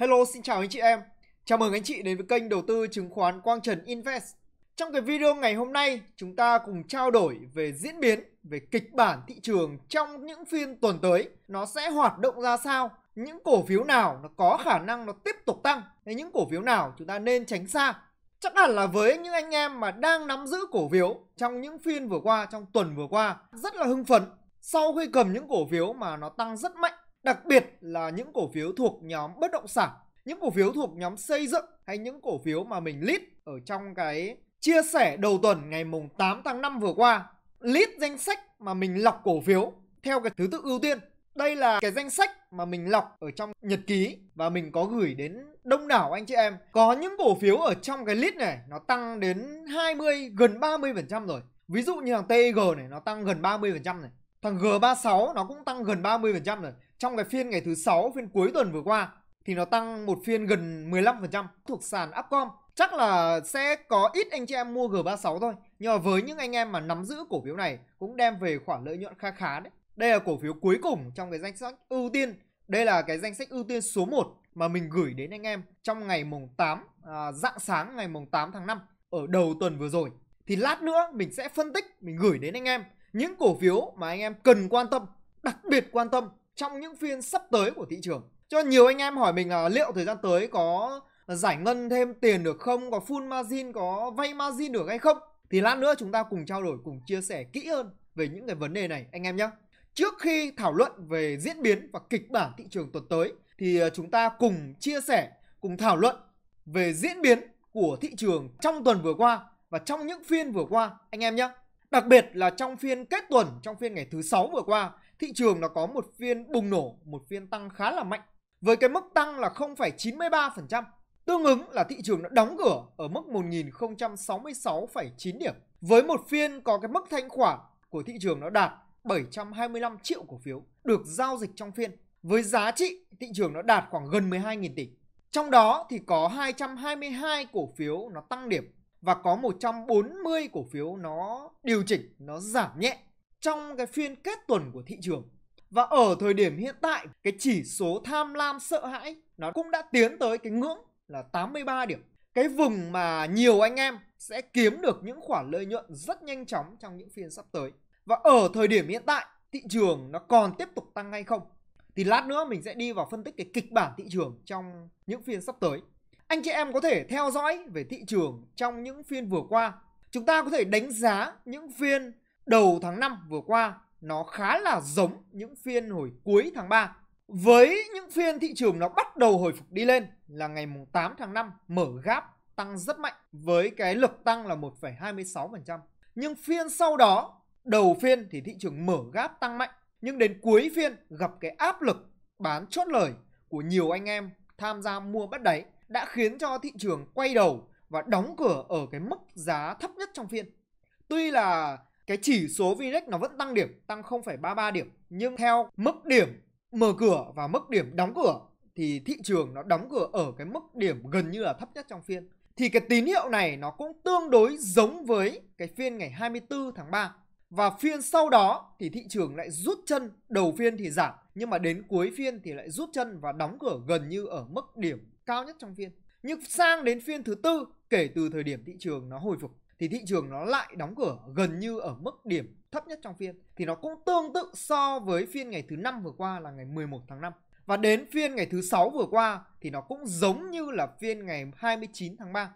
Hello xin chào anh chị em. Chào mừng anh chị đến với kênh đầu tư chứng khoán Quang Trần Invest. Trong cái video ngày hôm nay, chúng ta cùng trao đổi về diễn biến về kịch bản thị trường trong những phiên tuần tới, nó sẽ hoạt động ra sao, những cổ phiếu nào nó có khả năng nó tiếp tục tăng, hay những cổ phiếu nào chúng ta nên tránh xa. Chắc hẳn là với những anh em mà đang nắm giữ cổ phiếu trong những phiên vừa qua, trong tuần vừa qua, rất là hưng phấn sau khi cầm những cổ phiếu mà nó tăng rất mạnh đặc biệt là những cổ phiếu thuộc nhóm bất động sản, những cổ phiếu thuộc nhóm xây dựng hay những cổ phiếu mà mình list ở trong cái chia sẻ đầu tuần ngày mùng 8 tháng 5 vừa qua. List danh sách mà mình lọc cổ phiếu theo cái thứ tự ưu tiên. Đây là cái danh sách mà mình lọc ở trong nhật ký và mình có gửi đến đông đảo anh chị em. Có những cổ phiếu ở trong cái list này nó tăng đến 20 gần 30% rồi. Ví dụ như thằng TG này nó tăng gần 30% này. Thằng G36 nó cũng tăng gần 30% rồi trong cái phiên ngày thứ sáu phiên cuối tuần vừa qua thì nó tăng một phiên gần 15% thuộc sàn Upcom. Chắc là sẽ có ít anh chị em mua G36 thôi. Nhưng mà với những anh em mà nắm giữ cổ phiếu này cũng đem về khoản lợi nhuận khá khá đấy. Đây là cổ phiếu cuối cùng trong cái danh sách ưu tiên. Đây là cái danh sách ưu tiên số 1 mà mình gửi đến anh em trong ngày mùng 8 à, dạng sáng ngày mùng 8 tháng 5 ở đầu tuần vừa rồi. Thì lát nữa mình sẽ phân tích, mình gửi đến anh em những cổ phiếu mà anh em cần quan tâm, đặc biệt quan tâm trong những phiên sắp tới của thị trường cho nhiều anh em hỏi mình là liệu thời gian tới có giải ngân thêm tiền được không có full margin có vay margin được hay không thì lát nữa chúng ta cùng trao đổi cùng chia sẻ kỹ hơn về những cái vấn đề này anh em nhé trước khi thảo luận về diễn biến và kịch bản thị trường tuần tới thì ờ, chúng ta cùng chia sẻ cùng thảo luận về diễn biến của thị trường trong tuần vừa qua và trong những phiên vừa qua anh em nhé đặc biệt là trong phiên kết tuần trong phiên ngày thứ sáu vừa qua thị trường nó có một phiên bùng nổ, một phiên tăng khá là mạnh với cái mức tăng là 0,93%. Tương ứng là thị trường đã đóng cửa ở mức 1.066,9 điểm với một phiên có cái mức thanh khoản của thị trường nó đạt 725 triệu cổ phiếu được giao dịch trong phiên với giá trị thị trường nó đạt khoảng gần 12.000 tỷ. Trong đó thì có 222 cổ phiếu nó tăng điểm và có 140 cổ phiếu nó điều chỉnh, nó giảm nhẹ trong cái phiên kết tuần của thị trường. Và ở thời điểm hiện tại, cái chỉ số tham lam sợ hãi nó cũng đã tiến tới cái ngưỡng là 83 điểm. Cái vùng mà nhiều anh em sẽ kiếm được những khoản lợi nhuận rất nhanh chóng trong những phiên sắp tới. Và ở thời điểm hiện tại, thị trường nó còn tiếp tục tăng hay không? Thì lát nữa mình sẽ đi vào phân tích cái kịch bản thị trường trong những phiên sắp tới. Anh chị em có thể theo dõi về thị trường trong những phiên vừa qua. Chúng ta có thể đánh giá những phiên đầu tháng 5 vừa qua nó khá là giống những phiên hồi cuối tháng 3. Với những phiên thị trường nó bắt đầu hồi phục đi lên là ngày mùng 8 tháng 5 mở gap tăng rất mạnh với cái lực tăng là 1,26%. Nhưng phiên sau đó, đầu phiên thì thị trường mở gap tăng mạnh nhưng đến cuối phiên gặp cái áp lực bán chốt lời của nhiều anh em tham gia mua bắt đáy đã khiến cho thị trường quay đầu và đóng cửa ở cái mức giá thấp nhất trong phiên. Tuy là cái chỉ số vn nó vẫn tăng điểm, tăng 0,33 điểm nhưng theo mức điểm mở cửa và mức điểm đóng cửa thì thị trường nó đóng cửa ở cái mức điểm gần như là thấp nhất trong phiên. Thì cái tín hiệu này nó cũng tương đối giống với cái phiên ngày 24 tháng 3. Và phiên sau đó thì thị trường lại rút chân, đầu phiên thì giảm nhưng mà đến cuối phiên thì lại rút chân và đóng cửa gần như ở mức điểm cao nhất trong phiên. Nhưng sang đến phiên thứ tư kể từ thời điểm thị trường nó hồi phục thì thị trường nó lại đóng cửa gần như ở mức điểm thấp nhất trong phiên thì nó cũng tương tự so với phiên ngày thứ năm vừa qua là ngày 11 tháng 5 và đến phiên ngày thứ sáu vừa qua thì nó cũng giống như là phiên ngày 29 tháng 3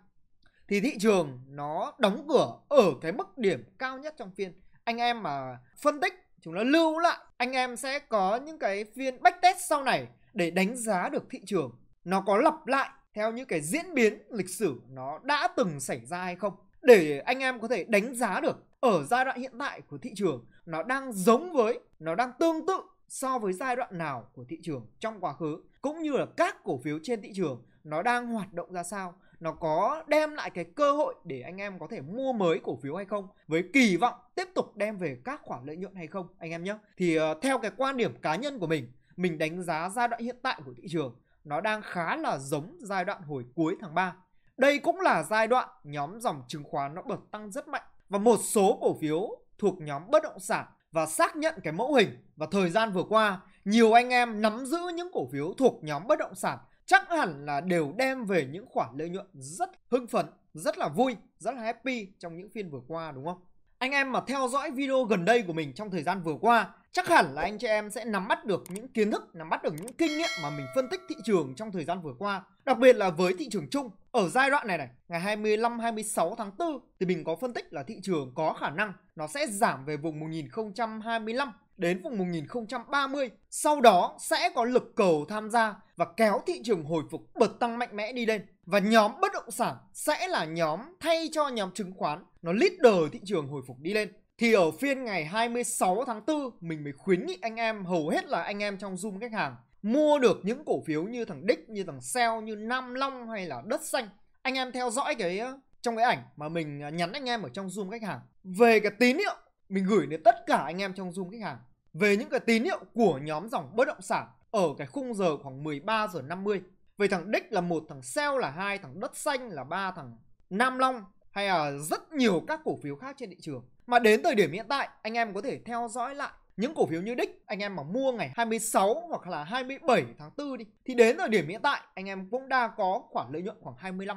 thì thị trường nó đóng cửa ở cái mức điểm cao nhất trong phiên anh em mà phân tích chúng nó lưu lại anh em sẽ có những cái phiên backtest sau này để đánh giá được thị trường nó có lặp lại theo những cái diễn biến lịch sử nó đã từng xảy ra hay không để anh em có thể đánh giá được ở giai đoạn hiện tại của thị trường nó đang giống với nó đang tương tự so với giai đoạn nào của thị trường trong quá khứ cũng như là các cổ phiếu trên thị trường nó đang hoạt động ra sao nó có đem lại cái cơ hội để anh em có thể mua mới cổ phiếu hay không với kỳ vọng tiếp tục đem về các khoản lợi nhuận hay không anh em nhé thì uh, theo cái quan điểm cá nhân của mình mình đánh giá giai đoạn hiện tại của thị trường nó đang khá là giống giai đoạn hồi cuối tháng 3 đây cũng là giai đoạn nhóm dòng chứng khoán nó bật tăng rất mạnh và một số cổ phiếu thuộc nhóm bất động sản và xác nhận cái mẫu hình và thời gian vừa qua nhiều anh em nắm giữ những cổ phiếu thuộc nhóm bất động sản chắc hẳn là đều đem về những khoản lợi nhuận rất hưng phấn, rất là vui, rất là happy trong những phiên vừa qua đúng không? Anh em mà theo dõi video gần đây của mình trong thời gian vừa qua Chắc hẳn là anh chị em sẽ nắm bắt được những kiến thức, nắm bắt được những kinh nghiệm mà mình phân tích thị trường trong thời gian vừa qua Đặc biệt là với thị trường chung Ở giai đoạn này này, ngày 25-26 tháng 4 Thì mình có phân tích là thị trường có khả năng nó sẽ giảm về vùng 1025 đến vùng 1030. Sau đó sẽ có lực cầu tham gia và kéo thị trường hồi phục bật tăng mạnh mẽ đi lên. Và nhóm bất động sản sẽ là nhóm thay cho nhóm chứng khoán, nó leader thị trường hồi phục đi lên. Thì ở phiên ngày 26 tháng 4, mình mới khuyến nghị anh em, hầu hết là anh em trong Zoom khách hàng, mua được những cổ phiếu như thằng Đích, như thằng Sell, như Nam Long hay là Đất Xanh. Anh em theo dõi cái ờ, trong cái ảnh mà mình ờ, nhắn anh em ở trong Zoom khách hàng về cái tín hiệu mình gửi đến tất cả anh em trong Zoom khách hàng về những cái tín hiệu của nhóm dòng bất động sản ở cái khung giờ khoảng 13 giờ 50. Về thằng Đích là một thằng Sell là hai thằng Đất Xanh là ba thằng Nam Long hay là rất nhiều các cổ phiếu khác trên thị trường. Mà đến thời điểm hiện tại, anh em có thể theo dõi lại những cổ phiếu như Đích anh em mà mua ngày 26 hoặc là 27 tháng 4 đi thì đến thời điểm hiện tại anh em cũng đã có khoản lợi nhuận khoảng 25%.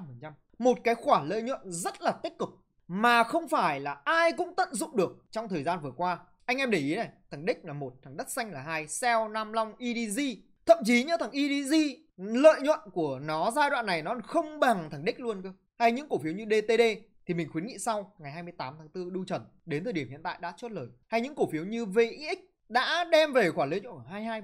Một cái khoản lợi nhuận rất là tích cực mà không phải là ai cũng tận dụng được trong thời gian vừa qua. Anh em để ý này, thằng đích là một, thằng Đất Xanh là hai, Sell, Nam Long, EDG. Thậm chí nhá thằng EDG lợi nhuận của nó giai đoạn này nó không bằng thằng đích luôn cơ. Hay những cổ phiếu như DTD thì mình khuyến nghị sau ngày 28 tháng 4 đu trần đến thời điểm hiện tại đã chốt lời. Hay những cổ phiếu như VIX đã đem về khoản lợi nhuận 22%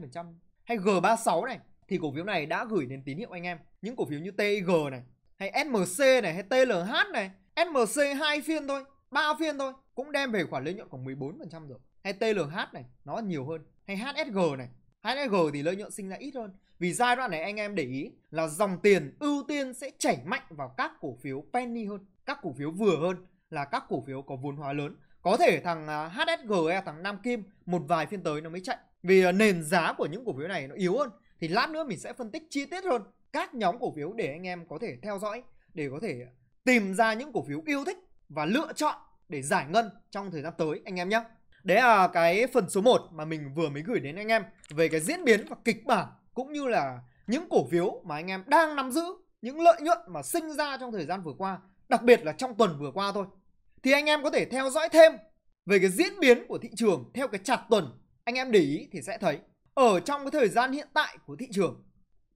hay G36 này thì cổ phiếu này đã gửi đến tín hiệu anh em. Những cổ phiếu như TIG này hay SMC này hay TLH này SMC hai phiên thôi, ba phiên thôi cũng đem về khoản lợi nhuận khoảng 14% rồi. Hay TLH này, nó nhiều hơn. Hay HSG này, HSG thì lợi nhuận sinh ra ít hơn. Vì giai đoạn này anh em để ý là dòng tiền ưu tiên sẽ chảy mạnh vào các cổ phiếu penny hơn, các cổ phiếu vừa hơn là các cổ phiếu có vốn hóa lớn. Có thể thằng à, HSG hay thằng Nam Kim một vài phiên tới nó mới chạy. Vì à, nền giá của những cổ phiếu này nó yếu hơn thì lát nữa mình sẽ phân tích chi tiết hơn các nhóm cổ phiếu để anh em có thể theo dõi để có thể tìm ra những cổ phiếu yêu thích và lựa chọn để giải ngân trong thời gian tới anh em nhé. Đấy là cái phần số 1 mà mình vừa mới gửi đến anh em về cái diễn biến và kịch bản cũng như là những cổ phiếu mà anh em đang nắm giữ, những lợi nhuận mà sinh ra trong thời gian vừa qua, đặc biệt là trong tuần vừa qua thôi. Thì anh em có thể theo dõi thêm về cái diễn biến của thị trường theo cái chặt tuần. Anh em để ý thì sẽ thấy ở trong cái thời gian hiện tại của thị trường,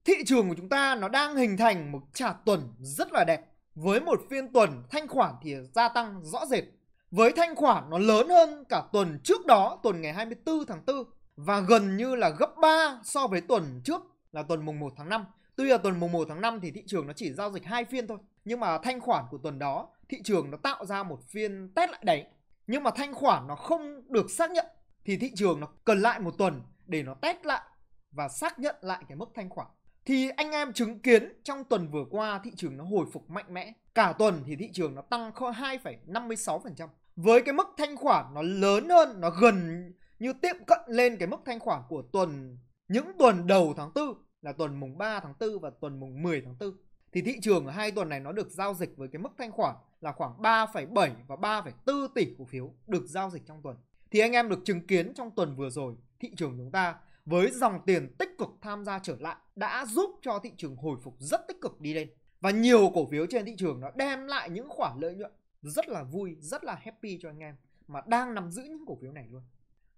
thị trường của chúng ta nó đang hình thành một chặt tuần rất là đẹp với một phiên tuần thanh khoản thì gia tăng rõ rệt. Với thanh khoản nó lớn hơn cả tuần trước đó, tuần ngày 24 tháng 4 và gần như là gấp 3 so với tuần trước là tuần mùng 1 tháng 5. Tuy là tuần mùng 1 tháng 5 thì thị trường nó chỉ giao dịch hai phiên thôi, nhưng mà thanh khoản của tuần đó thị trường nó tạo ra một phiên test lại đáy. Nhưng mà thanh khoản nó không được xác nhận thì thị trường nó cần lại một tuần để nó test lại và xác nhận lại cái mức thanh khoản thì anh em chứng kiến trong tuần vừa qua thị trường nó hồi phục mạnh mẽ. Cả tuần thì thị trường nó tăng 2,56%. Với cái mức thanh khoản nó lớn hơn, nó gần như tiếp cận lên cái mức thanh khoản của tuần những tuần đầu tháng 4 là tuần mùng 3 tháng 4 và tuần mùng 10 tháng 4. Thì thị trường ở hai tuần này nó được giao dịch với cái mức thanh khoản là khoảng 3,7 và 3,4 tỷ cổ phiếu được giao dịch trong tuần. Thì anh em được chứng kiến trong tuần vừa rồi thị trường chúng ta với dòng tiền tích cực tham gia trở lại đã giúp cho thị trường hồi phục rất tích cực đi lên và nhiều cổ phiếu trên thị trường nó đem lại những khoản lợi nhuận rất là vui, rất là happy cho anh em mà đang nắm giữ những cổ phiếu này luôn.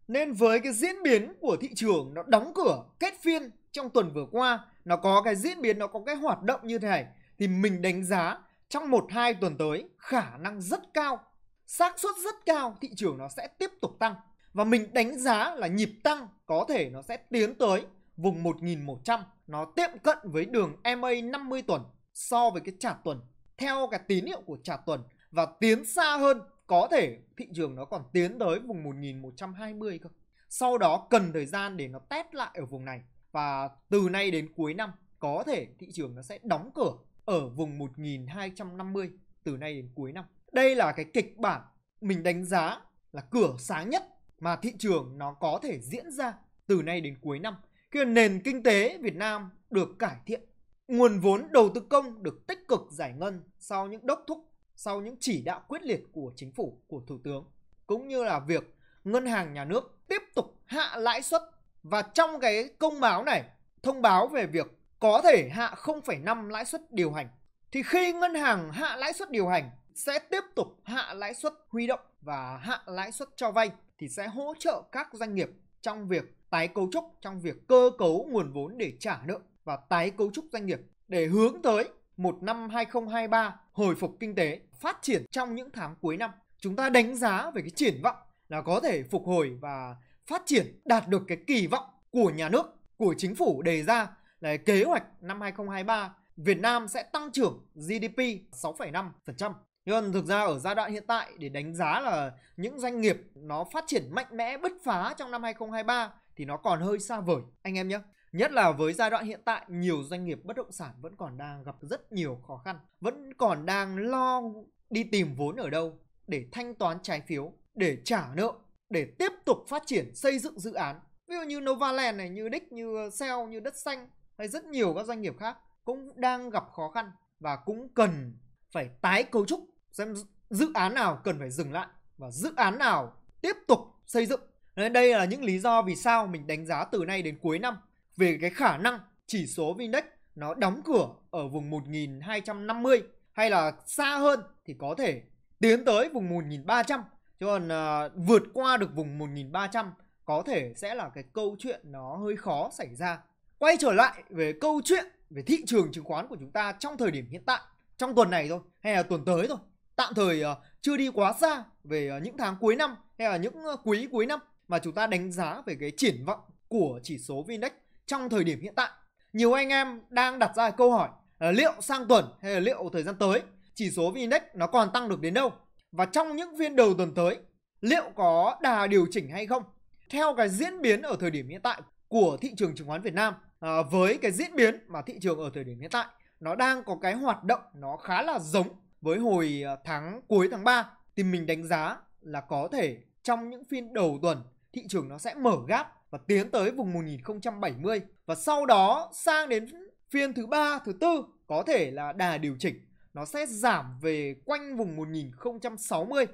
Nên với cái diễn biến của thị trường nó đóng cửa kết phiên trong tuần vừa qua, nó có cái diễn biến nó có cái hoạt động như thế này thì mình đánh giá trong một hai tuần tới khả năng rất cao, xác suất rất cao thị trường nó sẽ tiếp tục tăng. Và mình đánh giá là nhịp tăng có thể nó sẽ tiến tới vùng 1100, nó tiệm cận với đường MA 50 tuần so với cái chart tuần theo cái tín hiệu của chart tuần và tiến xa hơn có thể thị trường nó còn tiến tới vùng 1120 cơ. Sau đó cần thời gian để nó test lại ở vùng này và từ nay đến cuối năm có thể thị trường nó sẽ đóng cửa ở vùng 1250 từ nay đến cuối năm. Đây là cái kịch bản mình đánh giá là cửa sáng nhất mà thị trường nó có thể diễn ra từ nay đến cuối năm khi nền kinh tế Việt Nam được cải thiện nguồn vốn đầu tư công được tích cực giải ngân sau những đốc thúc sau những chỉ đạo quyết liệt của chính phủ của thủ tướng cũng như là việc ngân hàng nhà nước tiếp tục hạ lãi suất và trong cái công báo này thông báo về việc có thể hạ 0,5 lãi suất điều hành thì khi ngân hàng hạ lãi suất điều hành sẽ tiếp tục hạ lãi suất huy động và hạ lãi suất cho vay thì sẽ hỗ trợ các doanh nghiệp trong việc tái cấu trúc, trong việc cơ cấu nguồn vốn để trả nợ và tái cấu trúc doanh nghiệp để hướng tới một năm 2023 hồi phục kinh tế, phát triển trong những tháng cuối năm. Chúng ta đánh giá về cái triển vọng là có thể phục hồi và phát triển đạt được cái kỳ vọng của nhà nước, của chính phủ đề ra là kế hoạch năm 2023 Việt Nam sẽ tăng trưởng GDP 6,5% nhưng còn thực ra ở giai đoạn hiện tại để đánh giá là những doanh nghiệp nó phát triển mạnh mẽ bứt phá trong năm 2023 thì nó còn hơi xa vời anh em nhé. Nhất là với giai đoạn hiện tại, nhiều doanh nghiệp bất động sản vẫn còn đang gặp rất nhiều khó khăn, vẫn còn đang lo đi tìm vốn ở đâu để thanh toán trái phiếu, để trả nợ, để tiếp tục phát triển xây dựng dự án. Ví dụ như Novaland này, như Đích, như Sell, như Đất Xanh hay rất nhiều các doanh nghiệp khác cũng đang gặp khó khăn và cũng cần phải tái cấu trúc xem dự án nào cần phải dừng lại và dự án nào tiếp tục xây dựng nên đây là những lý do vì sao mình đánh giá từ nay đến cuối năm về cái khả năng chỉ số vn nó đóng cửa ở vùng 1250 hay là xa hơn thì có thể tiến tới vùng 1300 chứ còn à, vượt qua được vùng 1300 có thể sẽ là cái câu chuyện nó hơi khó xảy ra. Quay trở lại về câu chuyện về thị trường chứng khoán của chúng ta trong thời điểm hiện tại, trong tuần này thôi hay là tuần tới thôi tạm thời ờ, chưa đi quá xa về ờ, những tháng cuối năm hay là những quý cuối năm mà chúng ta đánh giá về cái triển vọng của chỉ số vn trong thời điểm hiện tại. Nhiều anh em đang đặt ra câu hỏi là liệu sang tuần hay là liệu thời gian tới chỉ số vn nó còn tăng được đến đâu? Và trong những phiên đầu tuần tới liệu có đà điều chỉnh hay không? Theo cái diễn biến ở thời điểm hiện tại của thị trường chứng khoán Việt Nam à, với cái diễn biến mà thị trường ở thời điểm hiện tại nó đang có cái hoạt động nó khá là giống với hồi à, tháng cuối tháng 3 thì mình đánh giá là có thể trong những phiên đầu tuần thị trường nó sẽ mở gáp và tiến tới vùng 1070 và sau đó sang đến phiên thứ ba, thứ tư có thể là đà điều chỉnh nó sẽ giảm về quanh vùng 1060.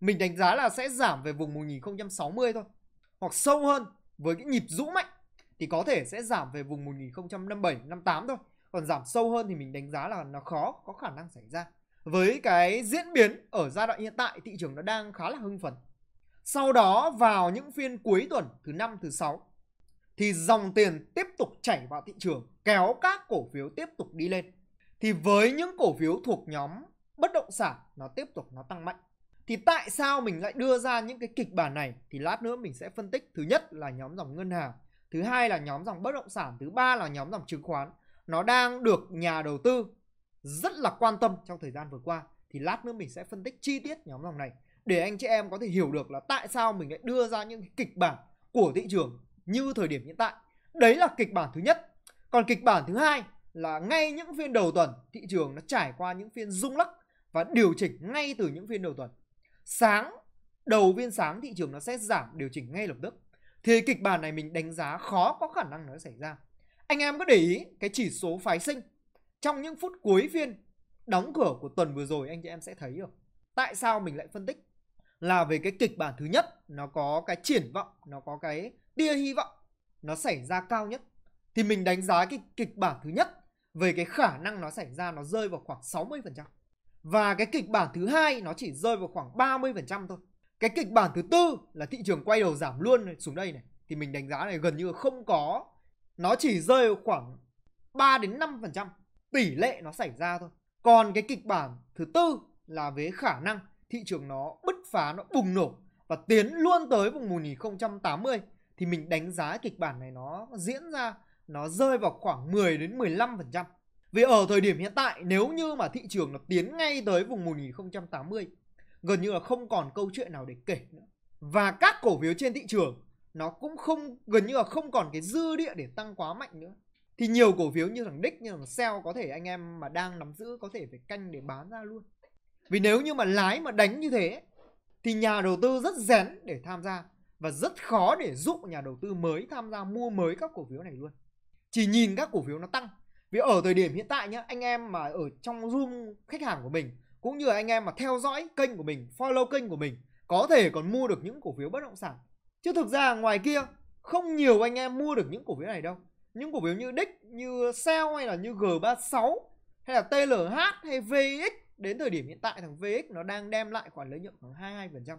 Mình đánh giá là sẽ giảm về vùng 1060 thôi. Hoặc sâu hơn với cái nhịp rũ mạnh thì có thể sẽ giảm về vùng 1057, 58 thôi. Còn giảm sâu hơn thì mình đánh giá là nó khó, có khả năng xảy ra với cái diễn biến ở giai đoạn hiện tại thị trường nó đang khá là hưng phấn. Sau đó vào những phiên cuối tuần thứ năm thứ sáu thì dòng tiền tiếp tục chảy vào thị trường kéo các cổ phiếu tiếp tục đi lên. Thì với những cổ phiếu thuộc nhóm bất động sản nó tiếp tục nó tăng mạnh. Thì tại sao mình lại đưa ra những cái kịch bản này thì lát nữa mình sẽ phân tích. Thứ nhất là nhóm dòng ngân hàng, thứ hai là nhóm dòng bất động sản, thứ ba là nhóm dòng chứng khoán. Nó đang được nhà đầu tư rất là quan tâm trong thời gian vừa qua thì lát nữa mình sẽ phân tích chi tiết nhóm dòng này để anh chị em có thể hiểu được là tại sao mình lại đưa ra những kịch bản của thị trường như thời điểm hiện tại. Đấy là kịch bản thứ nhất. Còn kịch bản thứ hai là ngay những phiên đầu tuần thị trường nó trải qua những phiên rung lắc và điều chỉnh ngay từ những phiên đầu tuần. Sáng đầu phiên sáng thị trường nó sẽ giảm điều chỉnh ngay lập tức. Thì kịch bản này mình đánh giá khó có khả năng nó xảy ra. Anh em có để ý cái chỉ số phái sinh trong những phút cuối phiên đóng cửa của tuần vừa rồi anh chị em sẽ thấy được tại sao mình lại phân tích là về cái kịch bản thứ nhất nó có cái triển vọng nó có cái tia hy vọng nó xảy ra cao nhất thì mình đánh giá cái kịch bản thứ nhất về cái khả năng nó xảy ra nó rơi vào khoảng 60% và cái kịch bản thứ hai nó chỉ rơi vào khoảng 30% thôi cái kịch bản thứ tư là thị trường quay đầu giảm luôn xuống đây này thì mình đánh giá này gần như không có nó chỉ rơi vào khoảng 3 đến 5% tỷ lệ nó xảy ra thôi còn cái kịch bản thứ tư là về khả năng thị trường nó bứt phá nó bùng nổ và tiến luôn tới vùng 1080 thì mình đánh giá kịch bản này nó diễn ra nó rơi vào khoảng 10 đến 15%. Vì ở thời điểm hiện tại nếu như mà thị trường nó tiến ngay tới vùng 1080 gần như là không còn câu chuyện nào để kể nữa. Và các cổ phiếu trên thị trường nó cũng không gần như là không còn cái dư địa để tăng quá mạnh nữa thì nhiều cổ phiếu như thằng đích như thằng Sell có thể anh em mà đang nắm giữ có thể phải canh để bán ra luôn vì nếu như mà lái mà đánh như thế thì nhà đầu tư rất rén để tham gia và rất khó để dụ nhà đầu tư mới tham gia mua mới các cổ phiếu này luôn chỉ nhìn các cổ phiếu nó tăng vì ở thời điểm hiện tại nhá anh em mà ở trong zoom khách hàng của mình cũng như là anh em mà theo dõi kênh của mình follow kênh của mình có thể còn mua được những cổ phiếu bất động sản chứ thực ra ngoài kia không nhiều anh em mua được những cổ phiếu này đâu những cổ phiếu như đích như sell hay là như G36 hay là TLH hay VX đến thời điểm hiện tại thằng VX nó đang đem lại khoản lợi nhuận khoảng 22%.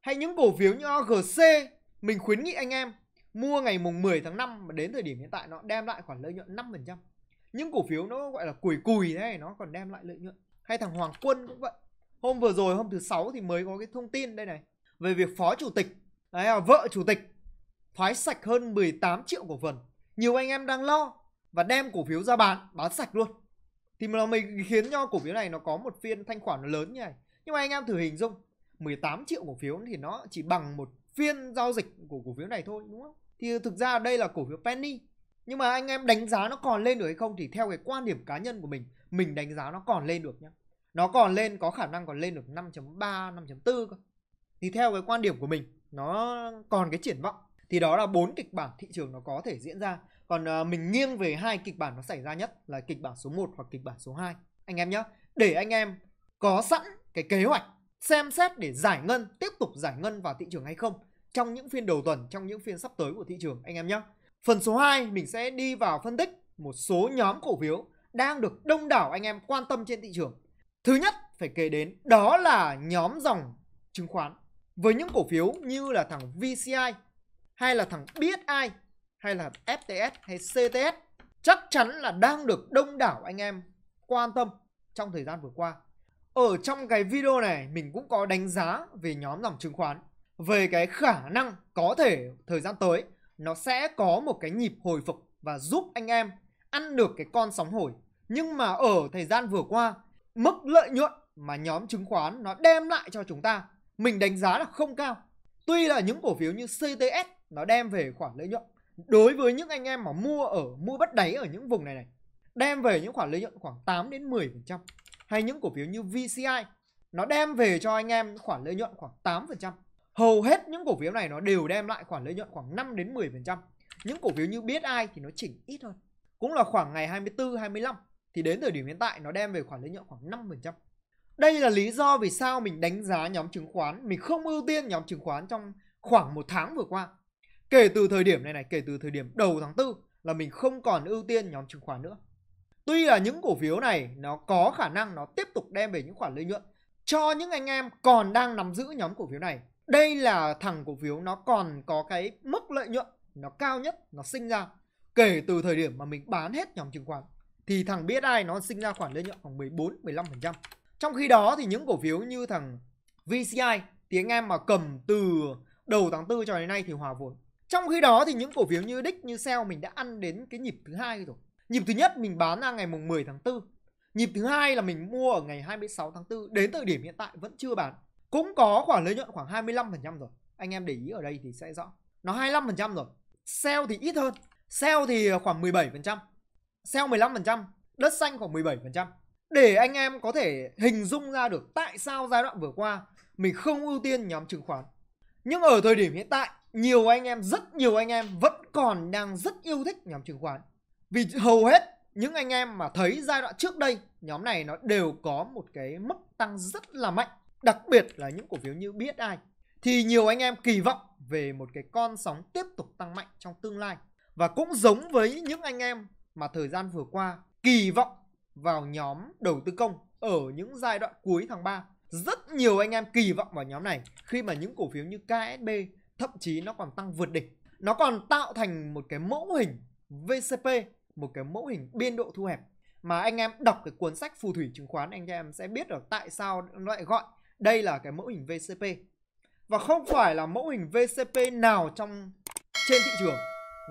Hay những cổ phiếu như OGC mình khuyến nghị anh em mua ngày mùng 10 tháng 5 mà đến thời điểm hiện tại nó đem lại khoản lợi nhuận 5%. Những cổ phiếu nó gọi là cùi cùi thế này nó còn đem lại lợi nhuận. Hay thằng Hoàng Quân cũng vậy. Hôm vừa rồi hôm thứ sáu thì mới có cái thông tin đây này về việc phó chủ tịch, đấy à, là vợ chủ tịch thoái sạch hơn 18 triệu cổ phần nhiều anh em đang lo và đem cổ phiếu ra bán bán sạch luôn thì nó mình khiến cho cổ phiếu này nó có một phiên thanh khoản nó lớn như này nhưng mà anh em thử hình dung 18 triệu cổ phiếu thì nó chỉ bằng một phiên giao dịch của cổ phiếu này thôi đúng không thì thực ra đây là cổ phiếu penny nhưng mà anh em đánh giá nó còn lên được hay không thì theo cái quan điểm cá nhân của mình mình đánh giá nó còn lên được nhá nó còn lên có khả năng còn lên được 5.3 5.4 cơ thì theo cái quan điểm của mình nó còn cái triển vọng thì đó là bốn kịch bản thị trường nó có thể diễn ra còn uh, mình nghiêng về hai kịch bản nó xảy ra nhất là kịch bản số 1 hoặc kịch bản số 2 anh em nhé để anh em có sẵn cái kế hoạch xem xét để giải ngân tiếp tục giải ngân vào thị trường hay không trong những phiên đầu tuần trong những phiên sắp tới của thị trường anh em nhé phần số 2 mình sẽ đi vào phân tích một số nhóm cổ phiếu đang được đông đảo anh em quan tâm trên thị trường thứ nhất phải kể đến đó là nhóm dòng chứng khoán với những cổ phiếu như là thằng VCI hay là thằng BSI hay là FTS hay CTS chắc chắn là đang được đông đảo anh em quan tâm trong thời gian vừa qua. Ở trong cái video này mình cũng có đánh giá về nhóm dòng chứng khoán về cái khả năng có thể thời gian tới nó sẽ có một cái nhịp hồi phục và giúp anh em ăn được cái con sóng hồi. Nhưng mà ở thời gian vừa qua, mức lợi nhuận mà nhóm chứng khoán nó đem lại cho chúng ta, mình đánh giá là không cao. Tuy là những cổ phiếu như CTS nó đem về khoản lợi nhuận đối với những anh em mà mua ở mua bất đáy ở những vùng này này đem về những khoản lợi nhuận khoảng 8 đến 10% hay những cổ phiếu như VCI nó đem về cho anh em khoản lợi nhuận khoảng 8%. Hầu hết những cổ phiếu này nó đều đem lại khoản lợi nhuận khoảng 5 đến 10%. Những cổ phiếu như biết ai thì nó chỉnh ít hơn. Cũng là khoảng ngày 24, 25 thì đến thời điểm hiện tại nó đem về khoản lợi nhuận khoảng 5%. Đây là lý do vì sao mình đánh giá nhóm chứng khoán, mình không ưu tiên nhóm chứng khoán trong khoảng một tháng vừa qua Kể từ thời điểm này này, kể từ thời điểm đầu tháng 4 là mình không còn ưu tiên nhóm chứng khoán nữa. Tuy là những cổ phiếu này nó có khả năng nó tiếp tục đem về những khoản lợi nhuận cho những anh em còn đang nắm giữ nhóm cổ phiếu này. Đây là thằng cổ phiếu nó còn có cái mức lợi nhuận nó cao nhất nó sinh ra kể từ thời điểm mà mình bán hết nhóm chứng khoán thì thằng BSI nó sinh ra khoản lợi nhuận khoảng 14 15%. Trong khi đó thì những cổ phiếu như thằng VCI thì anh em mà cầm từ đầu tháng 4 cho đến nay thì hòa vốn trong khi đó thì những cổ phiếu như đích như Sell mình đã ăn đến cái nhịp thứ hai rồi. Nhịp thứ nhất mình bán ra ngày mùng 10 tháng 4. Nhịp thứ hai là mình mua ở ngày 26 tháng 4 đến thời điểm hiện tại vẫn chưa bán. Cũng có khoản lợi nhuận khoảng 25% rồi. Anh em để ý ở đây thì sẽ rõ. Nó 25% rồi. Sell thì ít hơn. Sell thì khoảng 17%. Sell 15%, đất xanh khoảng 17%. Để anh em có thể hình dung ra được tại sao giai đoạn vừa qua mình không ưu tiên nhóm chứng khoán. Nhưng ở thời điểm hiện tại nhiều anh em rất nhiều anh em vẫn còn đang rất yêu thích nhóm chứng khoán vì hầu hết những anh em mà thấy giai đoạn trước đây nhóm này nó đều có một cái mức tăng rất là mạnh đặc biệt là những cổ phiếu như biết ai thì nhiều anh em kỳ vọng về một cái con sóng tiếp tục tăng mạnh trong tương lai và cũng giống với những anh em mà thời gian vừa qua kỳ vọng vào nhóm đầu tư công ở những giai đoạn cuối tháng 3 rất nhiều anh em kỳ vọng vào nhóm này khi mà những cổ phiếu như KSB thậm chí nó còn tăng vượt đỉnh nó còn tạo thành một cái mẫu hình VCP một cái mẫu hình biên độ thu hẹp mà anh em đọc cái cuốn sách phù thủy chứng khoán anh em sẽ biết được tại sao nó lại gọi đây là cái mẫu hình VCP và không phải là mẫu hình VCP nào trong trên thị trường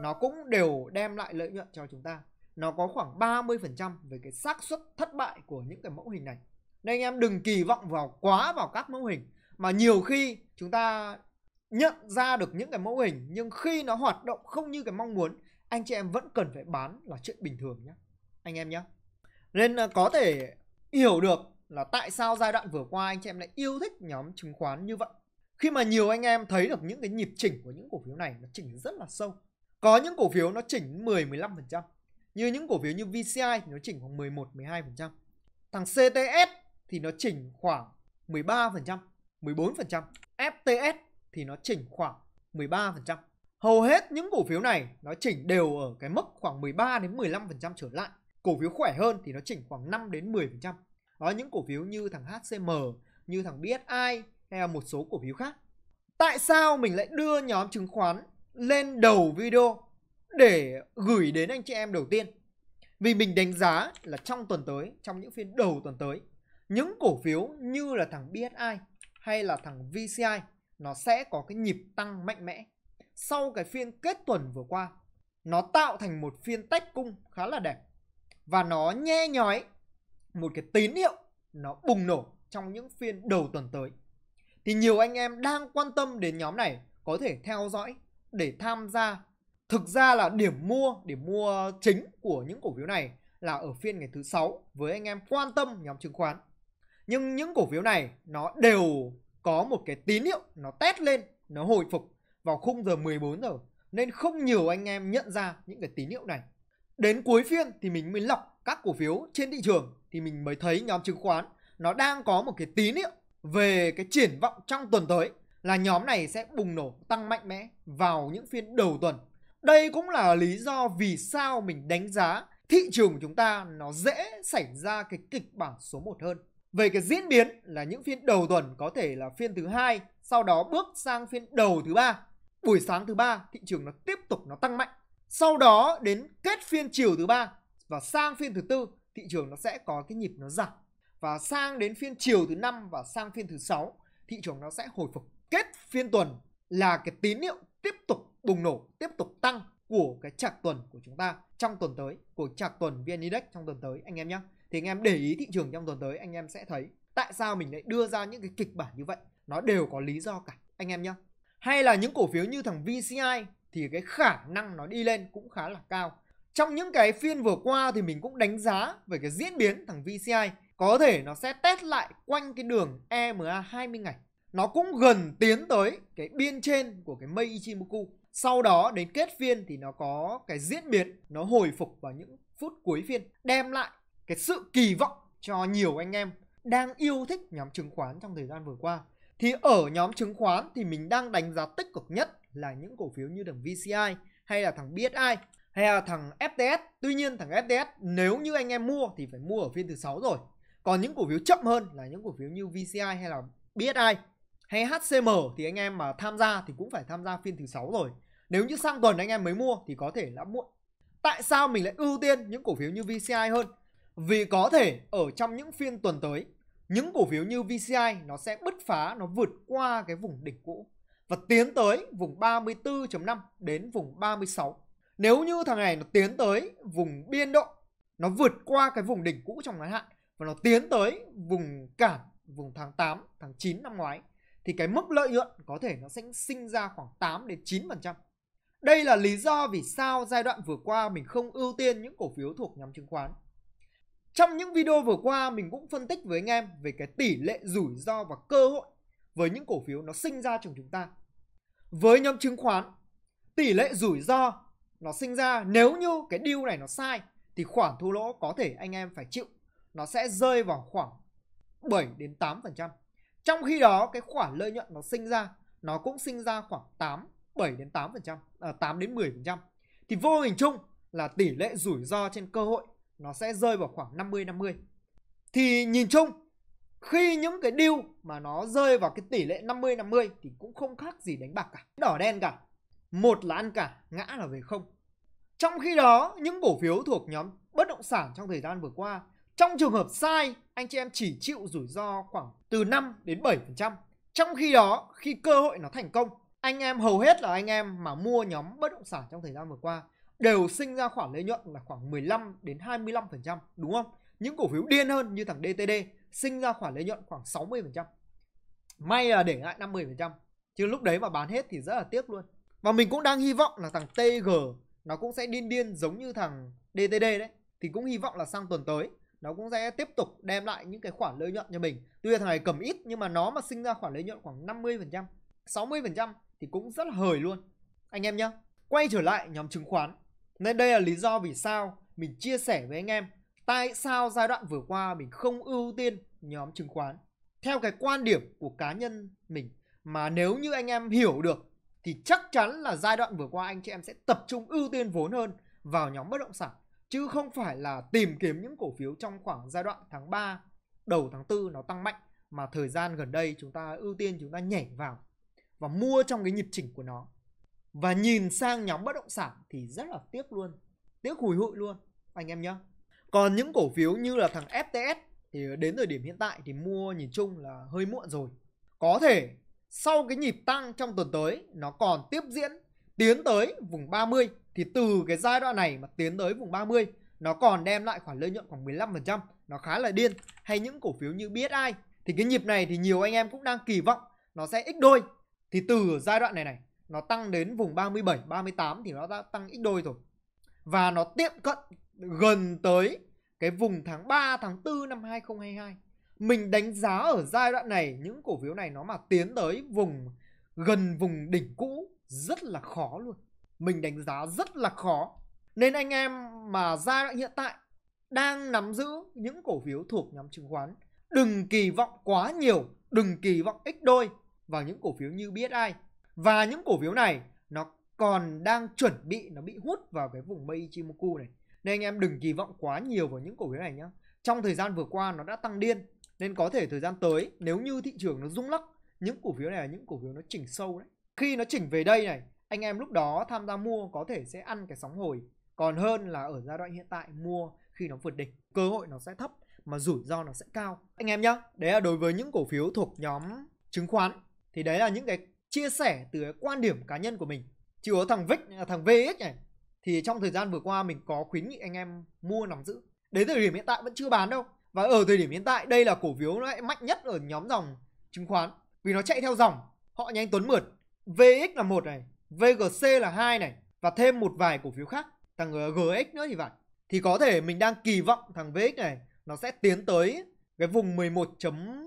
nó cũng đều đem lại lợi nhuận cho chúng ta nó có khoảng 30% về cái xác suất thất bại của những cái mẫu hình này nên anh em đừng kỳ vọng vào quá vào các mẫu hình mà nhiều khi chúng ta nhận ra được những cái mẫu hình nhưng khi nó hoạt động không như cái mong muốn anh chị em vẫn cần phải bán là chuyện bình thường nhé anh em nhé nên à, có thể hiểu được là tại sao giai đoạn vừa qua anh chị em lại yêu thích nhóm chứng khoán như vậy khi mà nhiều anh em thấy được những cái nhịp chỉnh của những cổ phiếu này nó chỉnh rất là sâu có những cổ phiếu nó chỉnh 10 15% như những cổ phiếu như VCI thì nó chỉnh khoảng 11 12% thằng CTS thì nó chỉnh khoảng 13% 14% FTS thì nó chỉnh khoảng 13%. Hầu hết những cổ phiếu này nó chỉnh đều ở cái mức khoảng 13 đến 15% trở lại. Cổ phiếu khỏe hơn thì nó chỉnh khoảng 5 đến 10%. Đó những cổ phiếu như thằng HCM, như thằng BSI hay là một số cổ phiếu khác. Tại sao mình lại đưa nhóm chứng khoán lên đầu video để gửi đến anh chị em đầu tiên? Vì mình đánh giá là trong tuần tới, trong những phiên đầu tuần tới, những cổ phiếu như là thằng BSI hay là thằng VCI nó sẽ có cái nhịp tăng mạnh mẽ. Sau cái phiên kết tuần vừa qua, nó tạo thành một phiên tách cung khá là đẹp và nó nhe nhói một cái tín hiệu nó bùng nổ trong những phiên đầu tuần tới. Thì nhiều anh em đang quan tâm đến nhóm này có thể theo dõi để tham gia. Thực ra là điểm mua, điểm mua chính của những cổ phiếu này là ở phiên ngày thứ sáu với anh em quan tâm nhóm chứng khoán. Nhưng những cổ phiếu này nó đều có một cái tín hiệu nó test lên nó hồi phục vào khung giờ 14 giờ nên không nhiều anh em nhận ra những cái tín hiệu này đến cuối phiên thì mình mới lọc các cổ phiếu trên thị trường thì mình mới thấy nhóm chứng khoán nó đang có một cái tín hiệu về cái triển vọng trong tuần tới là nhóm này sẽ bùng nổ tăng mạnh mẽ vào những phiên đầu tuần. Đây cũng là lý do vì sao mình đánh giá thị trường của chúng ta nó dễ xảy ra cái kịch bản số 1 hơn. Về cái diễn biến là những phiên đầu tuần có thể là phiên thứ hai, sau đó bước sang phiên đầu thứ ba. Buổi sáng thứ ba thị trường nó tiếp tục nó tăng mạnh. Sau đó đến kết phiên chiều thứ ba và sang phiên thứ tư thị trường nó sẽ có cái nhịp nó giảm và sang đến phiên chiều thứ năm và sang phiên thứ sáu thị trường nó sẽ hồi phục. Kết phiên tuần là cái tín hiệu tiếp tục bùng nổ, tiếp tục tăng của cái chạc tuần của chúng ta trong tuần tới, của chạc tuần VN Index trong tuần tới anh em nhé thì anh em để ý thị trường trong tuần tới anh em sẽ thấy tại sao mình lại đưa ra những cái kịch bản như vậy nó đều có lý do cả anh em nhé hay là những cổ phiếu như thằng VCI thì cái khả năng nó đi lên cũng khá là cao trong những cái phiên vừa qua thì mình cũng đánh giá về cái diễn biến thằng VCI có thể nó sẽ test lại quanh cái đường EMA 20 ngày nó cũng gần tiến tới cái biên trên của cái mây Ichimoku sau đó đến kết phiên thì nó có cái diễn biến nó hồi phục vào những phút cuối phiên đem lại cái sự kỳ vọng cho nhiều anh em đang yêu thích nhóm chứng khoán trong thời gian vừa qua. Thì ở nhóm chứng khoán thì mình đang đánh giá tích cực nhất là những cổ phiếu như thằng VCI hay là thằng BSI hay là thằng FTS. Tuy nhiên thằng FTS nếu như anh em mua thì phải mua ở phiên thứ 6 rồi. Còn những cổ phiếu chậm hơn là những cổ phiếu như VCI hay là BSI hay HCM thì anh em mà tham gia thì cũng phải tham gia phiên thứ 6 rồi. Nếu như sang tuần anh em mới mua thì có thể đã muộn. Tại sao mình lại ưu tiên những cổ phiếu như VCI hơn? Vì có thể ở trong những phiên tuần tới, những cổ phiếu như VCI nó sẽ bứt phá, nó vượt qua cái vùng đỉnh cũ và tiến tới vùng 34.5 đến vùng 36. Nếu như thằng này nó tiến tới vùng biên độ, nó vượt qua cái vùng đỉnh cũ trong ngắn hạn và nó tiến tới vùng cản vùng tháng 8, tháng 9 năm ngoái thì cái mức lợi nhuận có thể nó sẽ sinh ra khoảng 8 đến 9%. Đây là lý do vì sao giai đoạn vừa qua mình không ưu tiên những cổ phiếu thuộc nhóm chứng khoán trong những video vừa qua mình cũng phân tích với anh em về cái tỷ lệ rủi ro và cơ hội với những cổ phiếu nó sinh ra trong chúng ta. Với nhóm chứng khoán, tỷ lệ rủi ro nó sinh ra nếu như cái deal này nó sai thì khoản thua lỗ có thể anh em phải chịu nó sẽ rơi vào khoảng 7 đến 8%. Trong khi đó cái khoản lợi nhuận nó sinh ra nó cũng sinh ra khoảng 8 7 đến 8%, à, 8 đến 10%. Thì vô hình chung là tỷ lệ rủi ro trên cơ hội nó sẽ rơi vào khoảng 50-50. Thì nhìn chung khi những cái deal mà nó rơi vào cái tỷ lệ 50-50 thì cũng không khác gì đánh bạc cả. Đỏ đen cả. Một là ăn cả, ngã là về không. Trong khi đó, những cổ phiếu thuộc nhóm bất động sản trong thời gian vừa qua, trong trường hợp sai, anh chị em chỉ chịu rủi ro khoảng từ 5 đến 7%. Trong khi đó, khi cơ hội nó thành công, anh em hầu hết là anh em mà mua nhóm bất động sản trong thời gian vừa qua đều sinh ra khoản lợi nhuận là khoảng 15 đến 25% đúng không? Những cổ phiếu điên hơn như thằng DTD sinh ra khoản lợi nhuận khoảng 60%. May là để lại 50% chứ lúc đấy mà bán hết thì rất là tiếc luôn. Và mình cũng đang hy vọng là thằng TG nó cũng sẽ điên điên giống như thằng DTD đấy thì cũng hy vọng là sang tuần tới nó cũng sẽ tiếp tục đem lại những cái khoản lợi nhuận cho mình. Tuy là thằng này cầm ít nhưng mà nó mà sinh ra khoản lợi nhuận khoảng 50%, 60% thì cũng rất là hời luôn. Anh em nhá. Quay trở lại nhóm chứng khoán nên đây là lý do vì sao mình chia sẻ với anh em tại sao giai đoạn vừa qua mình không ưu tiên nhóm chứng khoán. Theo cái quan điểm của cá nhân mình mà nếu như anh em hiểu được thì chắc chắn là giai đoạn vừa qua anh chị em sẽ tập trung ưu tiên vốn hơn vào nhóm bất động sản chứ không phải là tìm kiếm những cổ phiếu trong khoảng giai đoạn tháng 3 đầu tháng 4 nó tăng mạnh mà thời gian gần đây chúng ta ưu tiên chúng ta nhảy vào và mua trong cái nhịp chỉnh của nó và nhìn sang nhóm bất động sản thì rất là tiếc luôn tiếc hùi hụi luôn anh em nhé còn những cổ phiếu như là thằng FTS thì đến thời điểm hiện tại thì mua nhìn chung là hơi muộn rồi có thể sau cái nhịp tăng trong tuần tới nó còn tiếp diễn tiến tới vùng 30 thì từ cái giai đoạn này mà tiến tới vùng 30 nó còn đem lại khoản lợi nhuận khoảng 15% nó khá là điên hay những cổ phiếu như biết ai thì cái nhịp này thì nhiều anh em cũng đang kỳ vọng nó sẽ ít đôi thì từ giai đoạn này này nó tăng đến vùng 37, 38 thì nó đã tăng ít đôi rồi. Và nó tiếp cận gần tới cái vùng tháng 3, tháng 4 năm 2022. Mình đánh giá ở giai đoạn này những cổ phiếu này nó mà tiến tới vùng gần vùng đỉnh cũ rất là khó luôn. Mình đánh giá rất là khó. Nên anh em mà giai đoạn hiện tại đang nắm giữ những cổ phiếu thuộc nhóm chứng khoán, đừng kỳ vọng quá nhiều, đừng kỳ vọng ít đôi vào những cổ phiếu như biết ai và những cổ phiếu này nó còn đang chuẩn bị nó bị hút vào cái vùng mây Ichimoku này. Nên anh em đừng kỳ vọng quá nhiều vào những cổ phiếu này nhé. Trong thời gian vừa qua nó đã tăng điên nên có thể thời gian tới nếu như thị trường nó rung lắc những cổ phiếu này là những cổ phiếu nó chỉnh sâu đấy. Khi nó chỉnh về đây này, anh em lúc đó tham gia mua có thể sẽ ăn cái sóng hồi còn hơn là ở giai đoạn hiện tại mua khi nó vượt đỉnh cơ hội nó sẽ thấp mà rủi ro nó sẽ cao anh em nhá đấy là đối với những cổ phiếu thuộc nhóm chứng khoán thì đấy là những cái chia sẻ từ cái quan điểm cá nhân của mình chỉ có thằng Vic à, thằng VX này thì trong thời gian vừa qua mình có khuyến nghị anh em mua nắm giữ đến thời điểm hiện tại vẫn chưa bán đâu và ở thời điểm hiện tại đây là cổ phiếu lại mạnh nhất ở nhóm dòng chứng khoán vì nó chạy theo dòng họ nhanh tuấn mượt VX là một này VGC là hai này và thêm một vài cổ phiếu khác thằng ờ, GX nữa thì vậy thì có thể mình đang kỳ vọng thằng VX này nó sẽ tiến tới cái vùng 11.3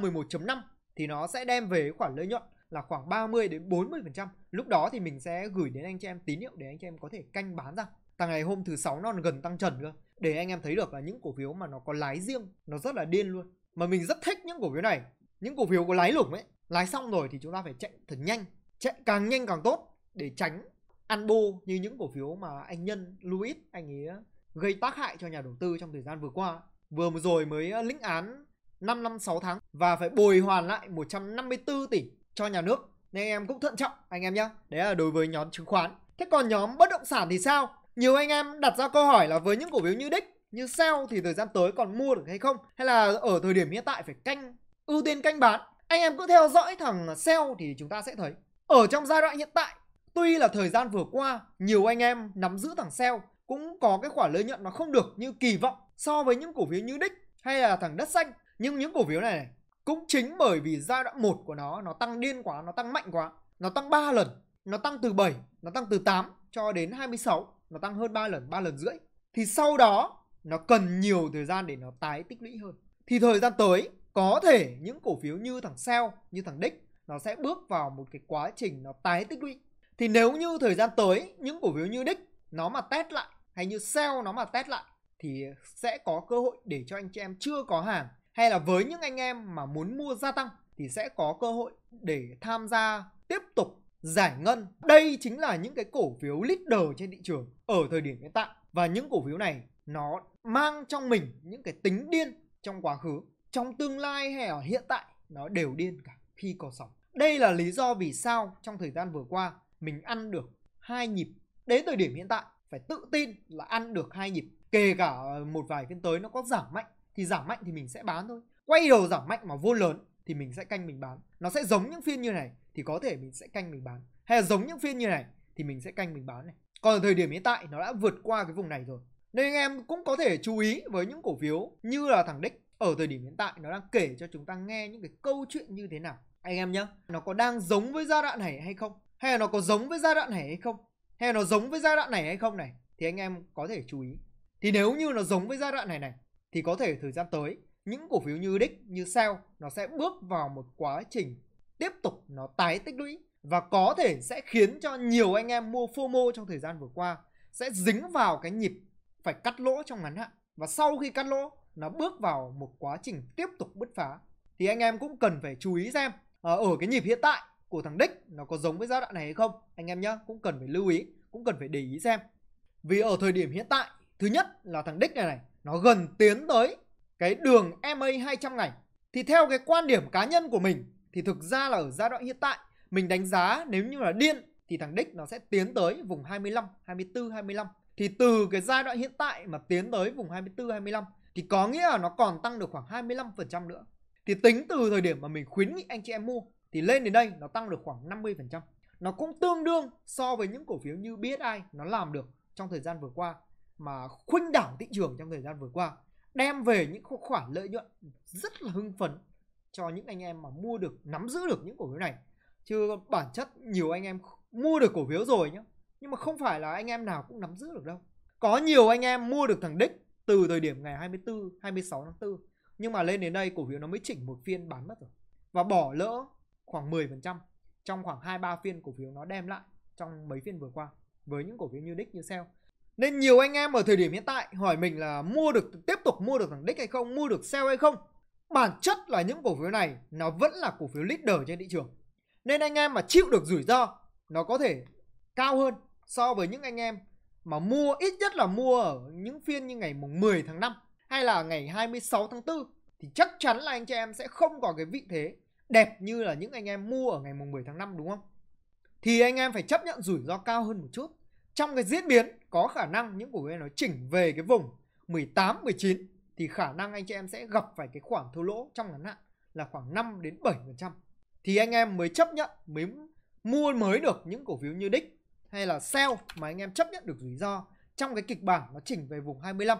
11.5 thì nó sẽ đem về khoản lợi nhuận là khoảng 30 đến 40%. Lúc đó thì mình sẽ gửi đến anh chị em tín hiệu để anh chị em có thể canh bán ra. Tăng ngày hôm thứ sáu nó gần tăng trần cơ. Để anh em thấy được là những cổ phiếu mà nó có lái riêng, nó rất là điên luôn. Mà mình rất thích những cổ phiếu này. Những cổ phiếu có lái lủng ấy, lái xong rồi thì chúng ta phải chạy thật nhanh. Chạy càng nhanh càng tốt để tránh ăn bô như những cổ phiếu mà anh Nhân, Louis, anh ấy uh, gây tác hại cho nhà đầu tư trong thời gian vừa qua. Vừa rồi mới uh, lĩnh án 5 năm 6 tháng và phải bồi hoàn lại 154 tỷ cho nhà nước nên anh em cũng thận trọng anh em nhé đấy là đối với nhóm chứng khoán thế còn nhóm bất động sản thì sao nhiều anh em đặt ra câu hỏi là với những cổ phiếu như đích như sao thì thời gian tới còn mua được hay không hay là ở thời điểm hiện tại phải canh ưu tiên canh bán anh em cứ theo dõi thằng sale thì chúng ta sẽ thấy ở trong giai đoạn hiện tại tuy là thời gian vừa qua nhiều anh em nắm giữ thằng sale cũng có cái khoản lợi nhuận nó không được như kỳ vọng so với những cổ phiếu như đích hay là thằng đất xanh nhưng những cổ phiếu này, này cũng chính bởi vì giai đoạn 1 của nó nó tăng điên quá, nó tăng mạnh quá. Nó tăng 3 lần, nó tăng từ 7, nó tăng từ 8 cho đến 26, nó tăng hơn 3 lần, 3 lần rưỡi. Thì sau đó nó cần nhiều thời gian để nó tái tích lũy hơn. Thì thời gian tới có thể những cổ phiếu như thằng Sell, như thằng Dick nó sẽ bước vào một cái quá trình nó tái tích lũy. Thì nếu như thời gian tới những cổ phiếu như Dick nó mà test lại hay như Sell nó mà test lại thì sẽ có cơ hội để cho anh chị em chưa có hàng hay là với những anh em mà muốn mua gia tăng thì sẽ có cơ hội để tham gia tiếp tục giải ngân. Đây chính là những cái cổ phiếu leader trên thị trường ở thời điểm hiện tại và những cổ phiếu này nó mang trong mình những cái tính điên trong quá khứ, trong tương lai hay ở hiện tại nó đều điên cả khi có sóng. Đây là lý do vì sao trong thời gian vừa qua mình ăn được hai nhịp. Đến thời điểm hiện tại phải tự tin là ăn được hai nhịp kể cả một vài phiên tới nó có giảm mạnh thì giảm mạnh thì mình sẽ bán thôi quay đầu giảm mạnh mà vô lớn thì mình sẽ canh mình bán nó sẽ giống những phiên như này thì có thể mình sẽ canh mình bán hay là giống những phiên như này thì mình sẽ canh mình bán này còn ở thời điểm hiện tại nó đã vượt qua cái vùng này rồi nên anh em cũng có thể chú ý với những cổ phiếu như là thằng đích ở thời điểm hiện tại nó đang kể cho chúng ta nghe những cái câu chuyện như thế nào anh em nhé nó có đang giống với giai đoạn này hay không hay là nó có giống với giai đoạn này hay không hay là nó giống với giai đoạn này hay không này thì anh em có thể chú ý thì nếu như nó giống với giai đoạn này này thì có thể thời gian tới những cổ phiếu như đích như sao nó sẽ bước vào một quá trình tiếp tục nó tái tích lũy và có thể sẽ khiến cho nhiều anh em mua FOMO trong thời gian vừa qua sẽ dính vào cái nhịp phải cắt lỗ trong ngắn hạn và sau khi cắt lỗ nó bước vào một quá trình tiếp tục bứt phá thì anh em cũng cần phải chú ý xem ờ, ở cái nhịp hiện tại của thằng đích nó có giống với giai đoạn này hay không anh em nhá cũng cần phải lưu ý cũng cần phải để ý xem vì ở thời điểm hiện tại thứ nhất là thằng đích này này nó gần tiến tới cái đường MA 200 ngày thì theo cái quan điểm cá nhân của mình thì thực ra là ở giai đoạn hiện tại mình đánh giá nếu như là điên thì thằng Đích nó sẽ tiến tới vùng 25, 24, 25. Thì từ cái giai đoạn hiện tại mà tiến tới vùng 24, 25 thì có nghĩa là nó còn tăng được khoảng 25% nữa. Thì tính từ thời điểm mà mình khuyến nghị anh chị em mua thì lên đến đây nó tăng được khoảng 50%. Nó cũng tương đương so với những cổ phiếu như BSI nó làm được trong thời gian vừa qua mà khuynh đảo thị trường trong thời gian vừa qua đem về những khoản lợi nhuận rất là hưng phấn cho những anh em mà mua được nắm giữ được những cổ phiếu này chứ bản chất nhiều anh em mua được cổ phiếu rồi nhá nhưng mà không phải là anh em nào cũng nắm giữ được đâu có nhiều anh em mua được thằng đích từ thời điểm ngày 24 26 tháng 4 nhưng mà lên đến đây cổ phiếu nó mới chỉnh một phiên bán mất rồi và bỏ lỡ khoảng 10% trong khoảng 2 3 phiên cổ phiếu nó đem lại trong mấy phiên vừa qua với những cổ phiếu như đích như sell nên nhiều anh em ở thời điểm hiện tại hỏi mình là mua được tiếp tục mua được thằng đích hay không, mua được sell hay không. Bản chất là những cổ phiếu này nó vẫn là cổ phiếu leader trên thị trường. Nên anh em mà chịu được rủi ro nó có thể cao hơn so với những anh em mà mua ít nhất là mua ở những phiên như ngày mùng 10 tháng 5 hay là ngày 26 tháng 4 thì chắc chắn là anh chị em sẽ không có cái vị thế đẹp như là những anh em mua ở ngày mùng 10 tháng 5 đúng không? Thì anh em phải chấp nhận rủi ro cao hơn một chút trong cái diễn biến có khả năng những cổ phiếu nó chỉnh về cái vùng 18 19 thì khả năng anh chị em sẽ gặp phải cái khoản thua lỗ trong ngắn hạn là khoảng 5 đến 7% thì anh em mới chấp nhận mới mua mới được những cổ phiếu như đích hay là sell mà anh em chấp nhận được rủi ro trong cái kịch bản nó chỉnh về vùng 25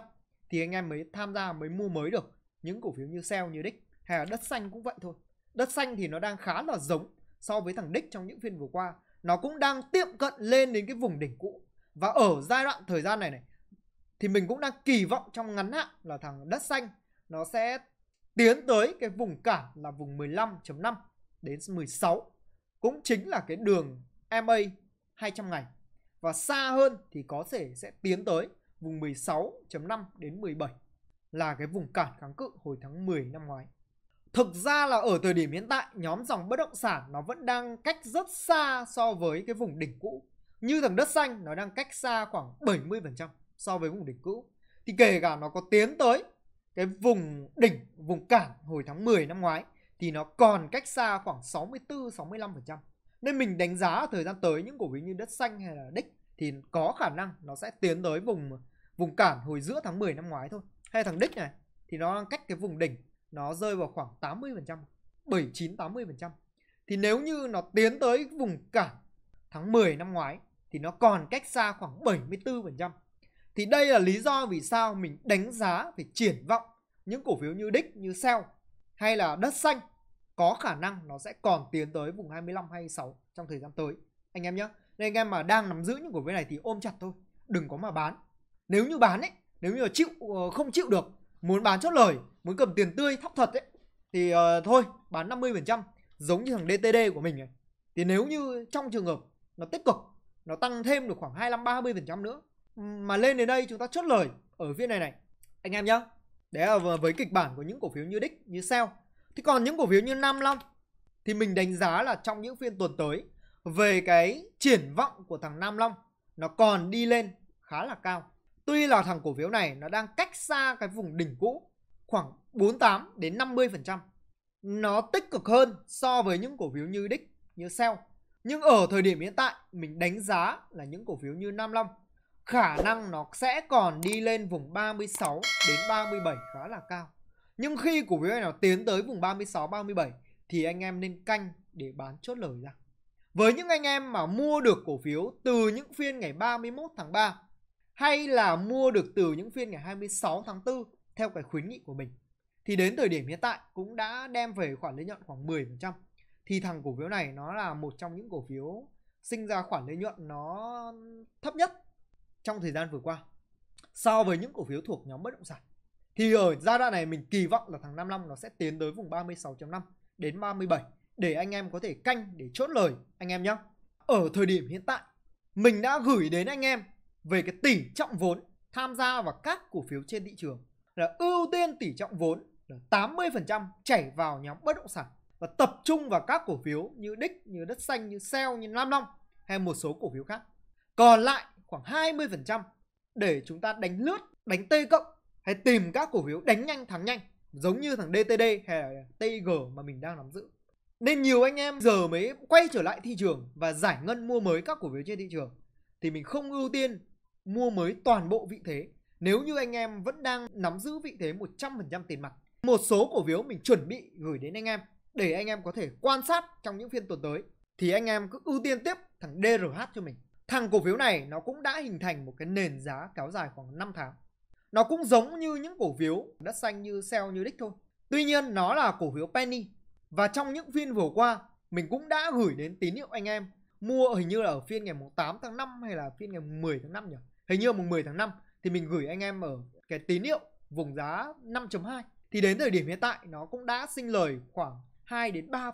thì anh em mới tham gia mới mua mới được những cổ phiếu như sell như đích hay là đất xanh cũng vậy thôi đất xanh thì nó đang khá là giống so với thằng đích trong những phiên vừa qua nó cũng đang tiệm cận lên đến cái vùng đỉnh cũ và ở giai đoạn thời gian này này thì mình cũng đang kỳ vọng trong ngắn hạn là thằng đất xanh nó sẽ tiến tới cái vùng cản là vùng 15.5 đến 16 cũng chính là cái đường MA 200 ngày và xa hơn thì có thể sẽ tiến tới vùng 16.5 đến 17 là cái vùng cản kháng cự hồi tháng 10 năm ngoái. Thực ra là ở thời điểm hiện tại nhóm dòng bất động sản nó vẫn đang cách rất xa so với cái vùng đỉnh cũ như thằng đất xanh nó đang cách xa khoảng 70% so với vùng đỉnh cũ thì kể cả nó có tiến tới cái vùng đỉnh vùng cản hồi tháng 10 năm ngoái thì nó còn cách xa khoảng 64 65%. Nên mình đánh giá thời gian tới những cổ phiếu như đất xanh hay là đích thì có khả năng nó sẽ tiến tới vùng vùng cản hồi giữa tháng 10 năm ngoái thôi. Hay thằng đích này thì nó đang cách cái vùng đỉnh nó rơi vào khoảng 80%, 79 80%. Thì nếu như nó tiến tới vùng cản tháng 10 năm ngoái thì nó còn cách xa khoảng 74%. Thì đây là lý do vì sao mình đánh giá về triển vọng những cổ phiếu như Đích, như Sell hay là Đất Xanh có khả năng nó sẽ còn tiến tới vùng 25 26 trong thời gian tới anh em nhé. Nên anh em mà đang nắm giữ những cổ phiếu này thì ôm chặt thôi, đừng có mà bán. Nếu như bán ấy, nếu như chịu ờ, không chịu được, muốn bán chốt lời, muốn cầm tiền tươi thóc thật ấy thì uh, thôi, bán 50% giống như thằng DTD của mình này. Thì nếu như trong trường hợp nó tích cực nó tăng thêm được khoảng 25 30% nữa ừ, mà lên đến đây chúng ta chốt lời ở viên này này anh em nhá đấy là với kịch bản của những cổ phiếu như đích như sell thì còn những cổ phiếu như nam long thì mình đánh giá là trong những phiên tuần tới về cái triển vọng của thằng nam long nó còn đi lên khá là cao tuy là thằng cổ phiếu này nó đang cách xa cái vùng đỉnh cũ khoảng 48 đến 50 nó tích cực hơn so với những cổ phiếu như đích như sell nhưng ở thời điểm hiện tại mình đánh giá là những cổ phiếu như Nam Long khả năng nó sẽ còn đi lên vùng 36 đến 37 khá là cao. Nhưng khi cổ phiếu này nó tiến tới vùng 36 37 thì anh em nên canh để bán chốt lời ra. Với những anh em mà mua được cổ phiếu từ những phiên ngày 31 tháng 3 hay là mua được từ những phiên ngày 26 tháng 4 theo cái khuyến nghị của mình thì đến thời điểm hiện tại cũng đã đem về khoản lợi nhuận khoảng 10% thì thằng cổ phiếu này nó là một trong những cổ phiếu sinh ra khoản lợi nhuận nó thấp nhất trong thời gian vừa qua so với những cổ phiếu thuộc nhóm bất động sản. Thì ở giai đoạn này mình kỳ vọng là thằng 55 nó sẽ tiến tới vùng 36.5 đến 37 để anh em có thể canh để chốt lời anh em nhé. Ở thời điểm hiện tại, mình đã gửi đến anh em về cái tỷ trọng vốn tham gia vào các cổ phiếu trên thị trường là ưu tiên tỷ trọng vốn là 80% chảy vào nhóm bất động sản và tập trung vào các cổ phiếu như Đích, như Đất Xanh, như Sell, như Nam Long hay một số cổ phiếu khác. Còn lại khoảng 20% để chúng ta đánh lướt, đánh T cộng hay tìm các cổ phiếu đánh nhanh thắng nhanh giống như thằng DTD hay là TIG mà mình đang nắm giữ. Nên nhiều anh em giờ mới quay trở lại thị trường và giải ngân mua mới các cổ phiếu trên thị trường thì mình không ưu tiên mua mới toàn bộ vị thế nếu như anh em vẫn đang nắm giữ vị thế 100% tiền mặt. Một số cổ phiếu mình chuẩn bị gửi đến anh em để anh em có thể quan sát trong những phiên tuần tới thì anh em cứ ưu tiên tiếp thằng DRH cho mình. Thằng cổ phiếu này nó cũng đã hình thành một cái nền giá kéo dài khoảng 5 tháng. Nó cũng giống như những cổ phiếu đất xanh như Shell như Đích thôi. Tuy nhiên nó là cổ phiếu penny và trong những phiên vừa qua mình cũng đã gửi đến tín hiệu anh em mua hình như là ở phiên ngày 8 tháng 5 hay là phiên ngày 10 tháng 5 nhỉ? Hình như là mùng 10 tháng 5 thì mình gửi anh em ở cái tín hiệu vùng giá 5.2 thì đến thời điểm hiện tại nó cũng đã sinh lời khoảng 2 đến 3%.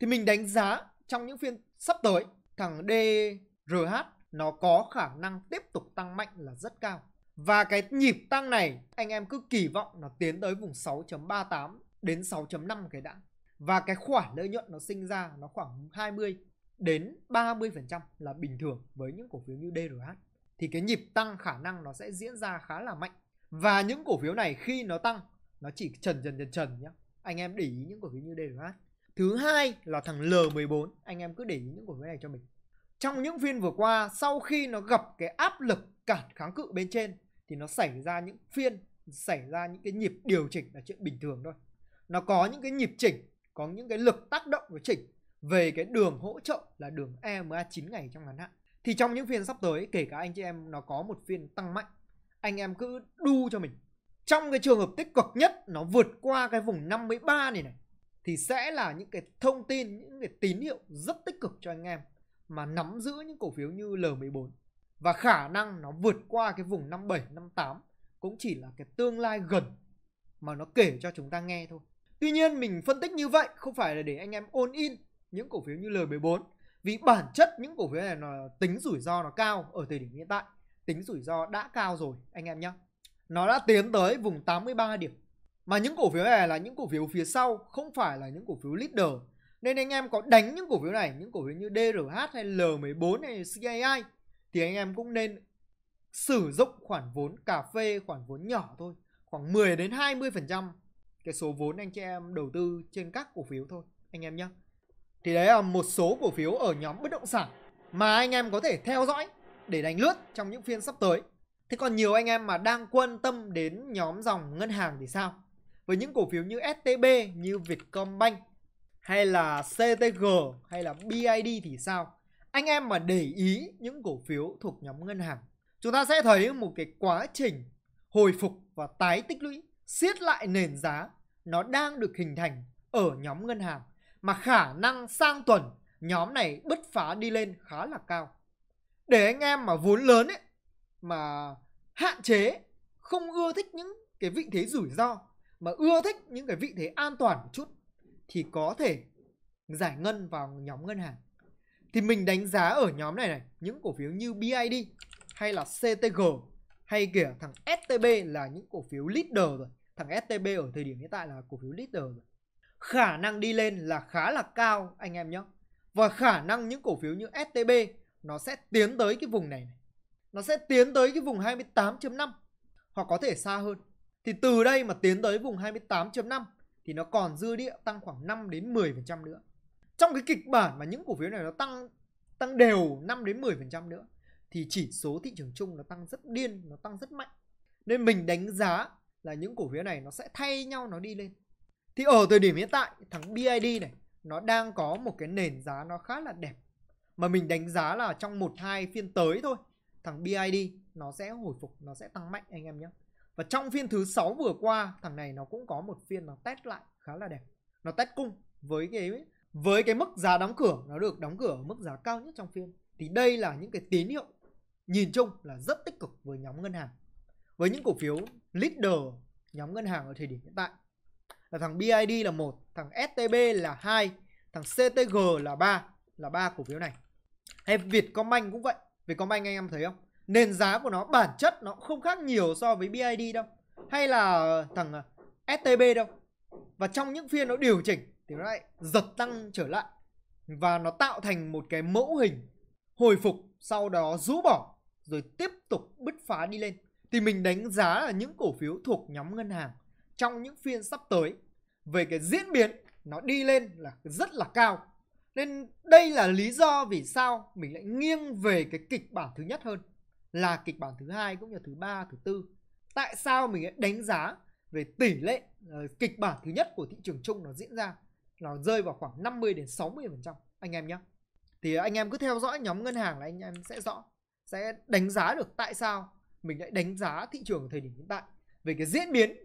Thì mình đánh giá trong những phiên sắp tới thằng DRH nó có khả năng tiếp tục tăng mạnh là rất cao. Và cái nhịp tăng này anh em cứ kỳ vọng nó tiến tới vùng 6.38 đến 6.5 cái đã. Và cái khoản lợi nhuận nó sinh ra nó khoảng 20 đến 30% là bình thường với những cổ phiếu như DRH. Thì cái nhịp tăng khả năng nó sẽ diễn ra khá là mạnh. Và những cổ phiếu này khi nó tăng nó chỉ trần trần trần trần nhé anh em để ý những cổ phiếu như DRH thứ hai là thằng L14 anh em cứ để ý những cổ phiếu này cho mình trong những phiên vừa qua sau khi nó gặp cái áp lực cản kháng cự bên trên thì nó xảy ra những phiên xảy ra những cái nhịp điều chỉnh là chuyện bình thường thôi nó có những cái nhịp chỉnh có những cái lực tác động và chỉnh về cái đường hỗ trợ là đường EMA 9 ngày trong ngắn hạn thì trong những phiên sắp tới kể cả anh chị em nó có một phiên tăng mạnh anh em cứ đu cho mình trong cái trường hợp tích cực nhất nó vượt qua cái vùng 53 này này thì sẽ là những cái thông tin những cái tín hiệu rất tích cực cho anh em mà nắm giữ những cổ phiếu như L14 và khả năng nó vượt qua cái vùng 57 58 cũng chỉ là cái tương lai gần mà nó kể cho chúng ta nghe thôi. Tuy nhiên mình phân tích như vậy không phải là để anh em ôn in những cổ phiếu như L14 vì bản chất những cổ phiếu này nó tính rủi ro nó cao ở thời điểm hiện tại, tính rủi ro đã cao rồi anh em nhé nó đã tiến tới vùng 83 điểm. Mà những cổ phiếu này là những cổ phiếu phía sau, không phải là những cổ phiếu leader. Nên anh em có đánh những cổ phiếu này, những cổ phiếu như DRH hay L14 hay CII thì anh em cũng nên sử dụng khoản vốn cà phê, khoản vốn nhỏ thôi, khoảng 10 đến 20% cái số vốn anh chị em đầu tư trên các cổ phiếu thôi anh em nhé. Thì đấy là một số cổ phiếu ở nhóm bất động sản mà anh em có thể theo dõi để đánh lướt trong những phiên sắp tới. Thế còn nhiều anh em mà đang quan tâm đến nhóm dòng ngân hàng thì sao? Với những cổ phiếu như STB, như Vietcombank hay là CTG hay là BID thì sao? Anh em mà để ý những cổ phiếu thuộc nhóm ngân hàng, chúng ta sẽ thấy một cái quá trình hồi phục và tái tích lũy, siết lại nền giá nó đang được hình thành ở nhóm ngân hàng mà khả năng sang tuần nhóm này bứt phá đi lên khá là cao. Để anh em mà vốn lớn ấy mà hạn chế không ưa thích những cái vị thế rủi ro mà ưa thích những cái vị thế an toàn một chút thì có thể giải ngân vào nhóm ngân hàng thì mình đánh giá ở nhóm này này những cổ phiếu như BID hay là CTG hay kiểu thằng STB là những cổ phiếu leader rồi thằng STB ở thời điểm hiện tại là cổ phiếu leader rồi khả năng đi lên là khá là cao anh em nhé và khả năng những cổ phiếu như STB nó sẽ tiến tới cái vùng này, này nó sẽ tiến tới cái vùng 28.5 hoặc có thể xa hơn. Thì từ đây mà tiến tới vùng 28.5 thì nó còn dư địa tăng khoảng 5 đến 10% nữa. Trong cái kịch bản mà những cổ phiếu này nó tăng tăng đều 5 đến 10% nữa thì chỉ số thị trường chung nó tăng rất điên, nó tăng rất mạnh. Nên mình đánh giá là những cổ phiếu này nó sẽ thay nhau nó đi lên. Thì ở thời điểm hiện tại thằng BID này nó đang có một cái nền giá nó khá là đẹp. Mà mình đánh giá là trong 1 2 phiên tới thôi thằng BID nó sẽ hồi phục nó sẽ tăng mạnh anh em nhé và trong phiên thứ 6 vừa qua thằng này nó cũng có một phiên nó test lại khá là đẹp nó test cung với cái với cái mức giá đóng cửa nó được đóng cửa ở mức giá cao nhất trong phiên thì đây là những cái tín hiệu nhìn chung là rất tích cực với nhóm ngân hàng với những cổ phiếu leader nhóm ngân hàng ở thời điểm hiện tại là thằng BID là một thằng STB là hai thằng CTG là ba là ba cổ phiếu này hay Vietcombank cũng vậy Vietcombank anh em thấy không? Nền giá của nó bản chất nó không khác nhiều so với BID đâu. Hay là thằng à, STB đâu. Và trong những phiên nó điều chỉnh thì nó lại giật tăng trở lại. Và nó tạo thành một cái mẫu hình hồi phục sau đó rũ bỏ rồi tiếp tục bứt phá đi lên. Thì mình đánh giá là những cổ phiếu thuộc nhóm ngân hàng trong những phiên sắp tới về cái diễn biến nó đi lên là rất là cao nên đây là lý do vì sao mình lại nghiêng về cái kịch bản thứ nhất hơn là kịch bản thứ hai cũng như thứ ba, thứ tư. Tại sao mình lại đánh giá về tỷ lệ uh, kịch bản thứ nhất của thị trường chung nó diễn ra nó rơi vào khoảng 50 đến 60% anh em nhé. Thì anh em cứ theo dõi nhóm ngân hàng là anh em sẽ rõ sẽ đánh giá được tại sao mình lại đánh giá thị trường ở thời điểm hiện tại về cái diễn biến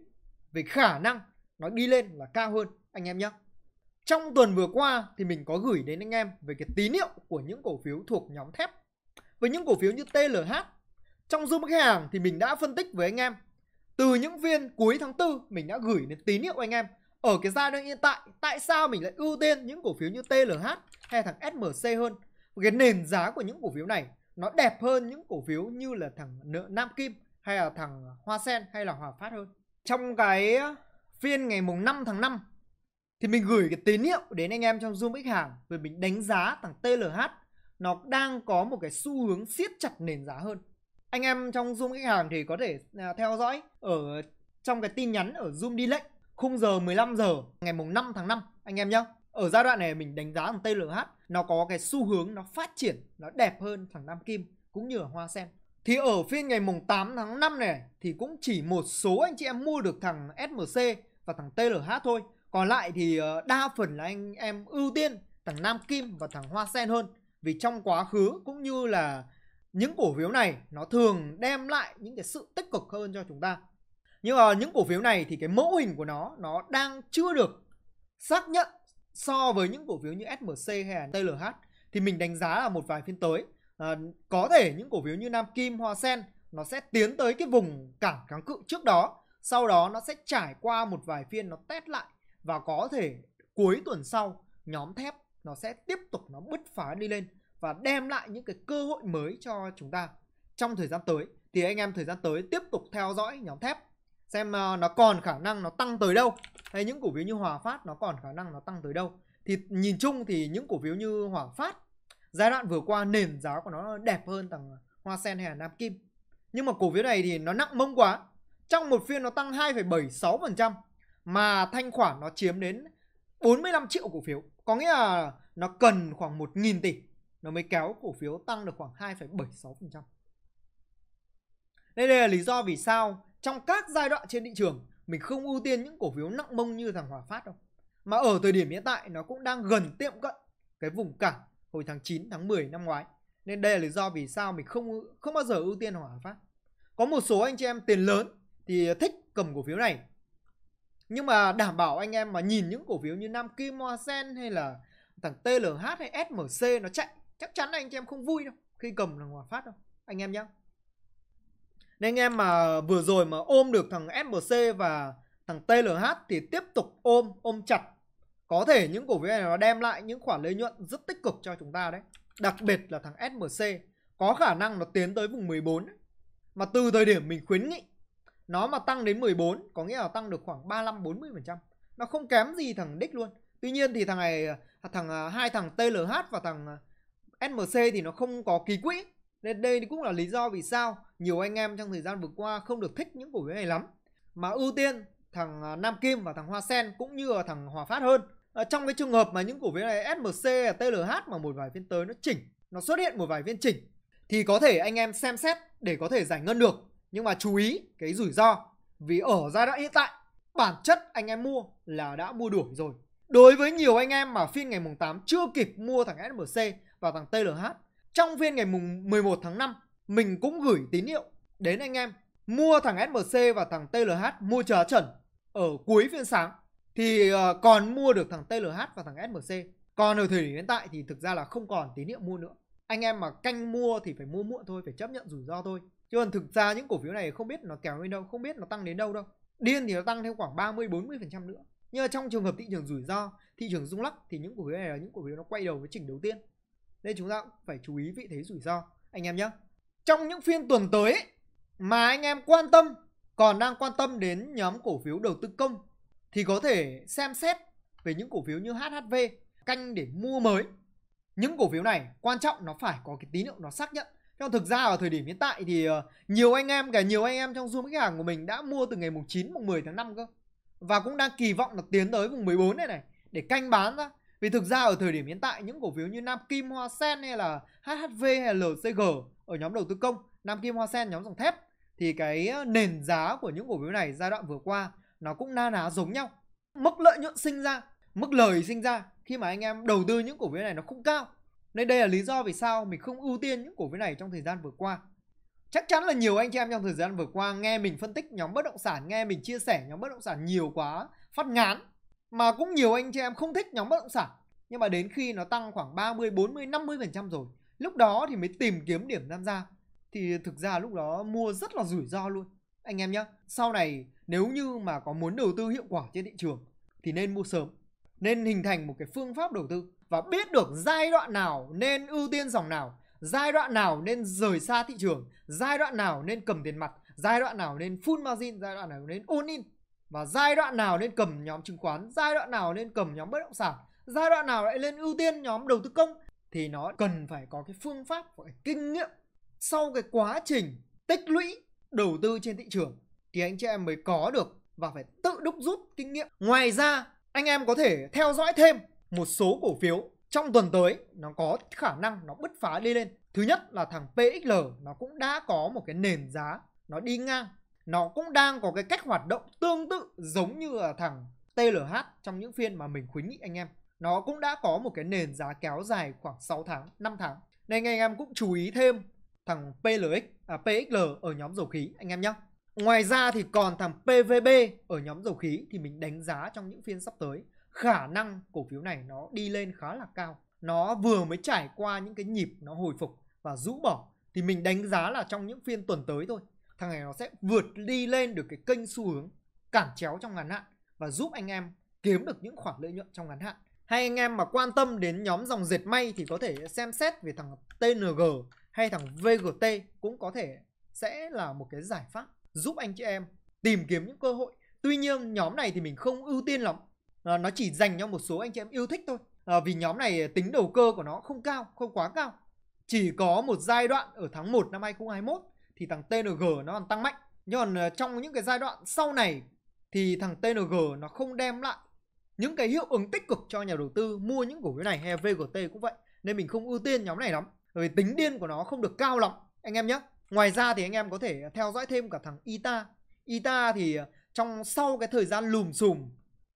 về khả năng nó đi lên là cao hơn anh em nhé trong tuần vừa qua thì mình có gửi đến anh em về cái tín hiệu của những cổ phiếu thuộc nhóm thép với những cổ phiếu như TLH trong zoom khách hàng thì mình đã phân tích với anh em từ những viên cuối tháng 4 mình đã gửi đến tín hiệu anh em ở cái giai đoạn hiện tại tại sao mình lại ưu tiên những cổ phiếu như TLH hay thằng SMC hơn cái nền giá của những cổ phiếu này nó đẹp hơn những cổ phiếu như là thằng Nam Kim hay là thằng Hoa Sen hay là Hòa Phát hơn trong cái ờ, phiên ngày mùng 5 tháng 5 thì mình gửi cái tín hiệu đến anh em trong Zoom X hàng về mình đánh giá thằng TLH nó đang có một cái xu hướng siết chặt nền giá hơn. Anh em trong Zoom X hàng thì có thể à, theo dõi ở trong cái tin nhắn ở Zoom đi lệnh khung giờ 15 giờ ngày mùng 5 tháng 5 anh em nhá. Ở giai đoạn này mình đánh giá thằng TLH nó có cái xu hướng nó phát triển nó đẹp hơn thằng Nam Kim cũng như ở Hoa Sen. Thì ở phiên ngày mùng 8 tháng 5 này thì cũng chỉ một số anh chị em mua được thằng SMC và thằng TLH thôi còn lại thì ờ, đa phần là anh em ưu tiên thằng Nam Kim và thằng Hoa Sen hơn vì trong quá khứ cũng như là những cổ phiếu này nó thường đem lại những cái sự tích cực hơn cho chúng ta nhưng mà những cổ phiếu này thì cái mẫu hình của nó nó đang chưa được xác nhận so với những cổ phiếu như SMC hay là TLH thì mình đánh giá là một vài phiên tới à, có thể những cổ phiếu như Nam Kim, Hoa Sen nó sẽ tiến tới cái vùng cản kháng cự trước đó sau đó nó sẽ trải qua một vài phiên nó test lại và có thể cuối tuần sau nhóm thép nó sẽ tiếp tục nó bứt phá đi lên và đem lại những cái cơ hội mới cho chúng ta trong thời gian tới thì anh em thời gian tới tiếp tục theo dõi nhóm thép xem ờ, nó còn khả năng nó tăng tới đâu hay những cổ phiếu như Hòa Phát nó còn khả năng nó tăng tới đâu thì nhìn chung thì những cổ phiếu như Hòa Phát giai đoạn vừa qua nền giá của nó đẹp hơn thằng Hoa Sen hay là Nam Kim nhưng mà cổ phiếu này thì nó nặng mông quá trong một phiên nó tăng 2,76% mà thanh khoản nó chiếm đến 45 triệu cổ phiếu có nghĩa là nó cần khoảng 1.000 tỷ nó mới kéo cổ phiếu tăng được khoảng 2,76%. Đây, đây là lý do vì sao trong các giai đoạn trên thị trường mình không ưu tiên những cổ phiếu nặng mông như thằng Hòa Phát đâu. Mà ở thời điểm hiện tại nó cũng đang gần tiệm cận cái vùng cản hồi tháng 9, tháng 10 năm ngoái. Nên đây là lý do vì sao mình không không bao giờ ưu tiên Hòa Phát. Có một số anh chị em tiền lớn thì thích cầm cổ phiếu này nhưng mà đảm bảo anh em mà nhìn những cổ phiếu như Nam Kim, Hoa hay là thằng TLH hay SMC nó chạy chắc chắn là anh em không vui đâu khi cầm thằng Hòa Phát đâu anh em nhá nên anh em mà vừa rồi mà ôm được thằng SMC và thằng TLH thì tiếp tục ôm ôm chặt có thể những cổ phiếu này nó đem lại những khoản lợi nhuận rất tích cực cho chúng ta đấy đặc biệt là thằng SMC có khả năng nó tiến tới vùng 14 ấy. mà từ thời điểm mình khuyến nghị nó mà tăng đến 14 có nghĩa là tăng được khoảng 35 40 phần trăm nó không kém gì thằng Dick luôn tuy nhiên thì thằng này à, thằng à, hai thằng TLH và thằng à, SMC thì nó không có ký quỹ nên đây cũng là lý do vì sao nhiều anh em trong thời gian vừa qua không được thích những cổ phiếu này lắm mà ưu tiên thằng Nam Kim và thằng Hoa Sen cũng như là thằng Hòa Phát hơn à, trong cái trường hợp mà những cổ phiếu này SMC TLH mà một vài phiên tới nó chỉnh nó xuất hiện một vài phiên chỉnh thì có thể anh em xem xét để có thể giải ngân được nhưng mà chú ý cái rủi ro vì ở giai đoạn hiện tại bản chất anh em mua là đã mua đuổi rồi đối với nhiều anh em mà phiên ngày mùng 8 chưa kịp mua thằng SMC và thằng TLH trong phiên ngày mùng 11 tháng 5 mình cũng gửi tín hiệu đến anh em mua thằng SMC và thằng TLH mua chờ chuẩn ở cuối phiên sáng thì ờ, còn mua được thằng TLH và thằng SMC còn ở thời điểm hiện tại thì thực ra là không còn tín hiệu mua nữa anh em mà canh mua thì phải mua muộn thôi phải chấp nhận rủi ro thôi chứ còn thực ra những cổ phiếu này không biết nó kéo lên đâu không biết nó tăng đến đâu đâu điên thì nó tăng theo khoảng 30 40 phần trăm nữa nhưng mà trong trường hợp thị trường rủi ro thị trường rung lắc thì những cổ phiếu này là những cổ phiếu nó quay đầu với chỉnh đầu tiên nên chúng ta cũng phải chú ý vị thế rủi ro anh em nhé trong những phiên tuần tới mà anh em quan tâm còn đang quan tâm đến nhóm cổ phiếu đầu tư công thì có thể xem xét về những cổ phiếu như HHV canh để mua mới những cổ phiếu này quan trọng nó phải có cái tín hiệu nó xác nhận theo thực ra ở thời điểm hiện tại thì ờ, nhiều anh em cả nhiều anh em trong zoom khách hàng của mình đã mua từ ngày mùng 9 mùng 10 tháng 5 cơ. Và cũng đang kỳ vọng là tiến tới vùng 14 này này để canh bán ra. Vì thực ra ở thời điểm hiện tại những cổ phiếu như Nam Kim, Hoa Sen hay là HHV hay là LCG ở nhóm đầu tư công, Nam Kim, Hoa Sen nhóm dòng thép thì cái ờ, nền giá của những cổ phiếu này giai đoạn vừa qua nó cũng na ná giống nhau. Mức lợi nhuận sinh ra, mức lời sinh ra khi mà anh em đầu tư những cổ phiếu này nó không cao nên đây là lý do vì sao mình không ưu tiên những cổ phiếu này trong thời gian vừa qua. Chắc chắn là nhiều anh chị em trong thời gian vừa qua nghe mình phân tích nhóm bất động sản, nghe mình chia sẻ nhóm bất động sản nhiều quá, phát ngán. Mà cũng nhiều anh chị em không thích nhóm bất động sản. Nhưng mà đến khi nó tăng khoảng 30, 40, 50% rồi, lúc đó thì mới tìm kiếm điểm tham gia. Thì thực ra lúc đó mua rất là rủi ro luôn. Anh em nhé, sau này nếu như mà có muốn đầu tư hiệu quả trên thị trường thì nên mua sớm. Nên hình thành một cái phương pháp đầu tư và biết được giai đoạn nào nên ưu tiên dòng nào, giai đoạn nào nên rời xa thị trường, giai đoạn nào nên cầm tiền mặt, giai đoạn nào nên full margin, giai đoạn nào nên all in và giai đoạn nào nên cầm nhóm chứng khoán, giai đoạn nào nên cầm nhóm bất động sản, giai đoạn nào lại lên ưu tiên nhóm đầu tư công thì nó cần phải có cái phương pháp và cái kinh nghiệm sau cái quá trình tích lũy đầu tư trên thị trường thì anh chị em mới có được và phải tự đúc rút kinh nghiệm. Ngoài ra, anh em có thể theo dõi thêm một số cổ phiếu trong tuần tới nó có khả năng nó bứt phá đi lên. Thứ nhất là thằng PXL nó cũng đã có một cái nền giá nó đi ngang. Nó cũng đang có cái cách hoạt động tương tự giống như là thằng TLH trong những phiên mà mình khuyến nghị anh em. Nó cũng đã có một cái nền giá kéo dài khoảng 6 tháng, 5 tháng. Nên anh em cũng chú ý thêm thằng PLX, à, PXL ở nhóm dầu khí anh em nhé. Ngoài ra thì còn thằng PVB ở nhóm dầu khí thì mình đánh giá trong những phiên sắp tới khả năng cổ phiếu này nó đi lên khá là cao nó vừa mới trải qua những cái nhịp nó hồi phục và rũ bỏ thì mình đánh giá là trong những phiên tuần tới thôi thằng này nó sẽ vượt đi lên được cái kênh xu hướng cản chéo trong ngắn hạn và giúp anh em kiếm được những khoản lợi nhuận trong ngắn hạn hay anh em mà quan tâm đến nhóm dòng dệt may thì có thể xem xét về thằng TNG hay thằng VGT cũng có thể sẽ là một cái giải pháp giúp anh chị em tìm kiếm những cơ hội tuy nhiên nhóm này thì mình không ưu tiên lắm nó chỉ dành cho một số anh chị em yêu thích thôi à, vì nhóm này tính đầu cơ của nó không cao không quá cao chỉ có một giai đoạn ở tháng 1 năm 2021 thì thằng TNG nó còn tăng mạnh nhưng còn trong những cái giai đoạn sau này thì thằng TNG nó không đem lại những cái hiệu ứng tích cực cho nhà đầu tư mua những cổ phiếu này hay VGT cũng vậy nên mình không ưu tiên nhóm này lắm bởi vì tính điên của nó không được cao lắm anh em nhé ngoài ra thì anh em có thể theo dõi thêm cả thằng ITA ITA thì ờ, trong sau cái thời gian lùm xùm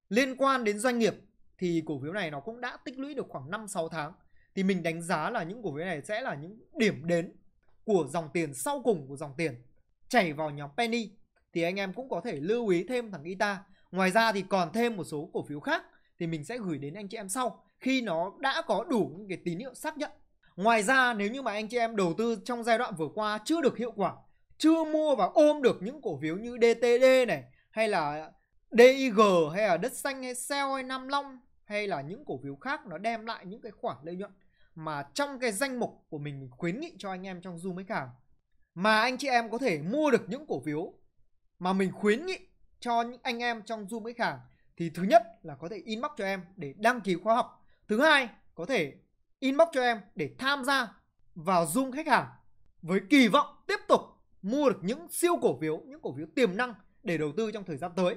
Liên quan đến doanh nghiệp thì cổ phiếu này nó cũng đã tích lũy được khoảng 5-6 tháng. Thì mình đánh giá là những cổ phiếu này sẽ là những điểm đến của dòng tiền sau cùng của dòng tiền chảy vào nhóm penny thì anh em cũng có thể lưu ý thêm thằng ITA. Ngoài ra thì còn thêm một số cổ phiếu khác thì mình sẽ gửi đến anh chị em sau khi nó đã có đủ những cái tín hiệu xác nhận. Ngoài ra nếu như mà anh chị em đầu tư trong giai đoạn vừa qua chưa được hiệu quả, chưa mua và ôm được những cổ phiếu như DTD này hay là DIG hay là đất xanh hay Sell hay Nam Long hay là những cổ phiếu khác nó đem lại những cái khoản lợi nhuận mà trong cái danh mục của mình mình khuyến nghị cho anh em trong Zoom khách cả mà anh chị em có thể mua được những cổ phiếu mà mình khuyến nghị cho những anh em trong Zoom khách cả thì thứ nhất là có thể inbox cho em để đăng ký khóa học thứ hai có thể inbox cho em để tham gia vào Zoom khách hàng với kỳ vọng tiếp tục mua được những siêu cổ phiếu những cổ phiếu tiềm năng để đầu tư trong thời gian tới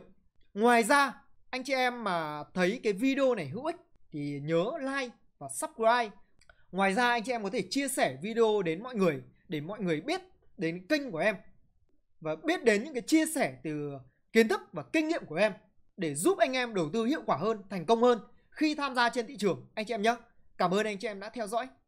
Ngoài ra, anh chị em mà thấy cái video này hữu ích thì nhớ like và subscribe. Ngoài ra anh chị em có thể chia sẻ video đến mọi người để mọi người biết đến kênh của em và biết đến những cái chia sẻ từ kiến thức và kinh nghiệm của em để giúp anh em đầu tư hiệu quả hơn, thành công hơn khi tham gia trên thị trường anh chị em nhé. Cảm ơn anh chị em đã theo dõi.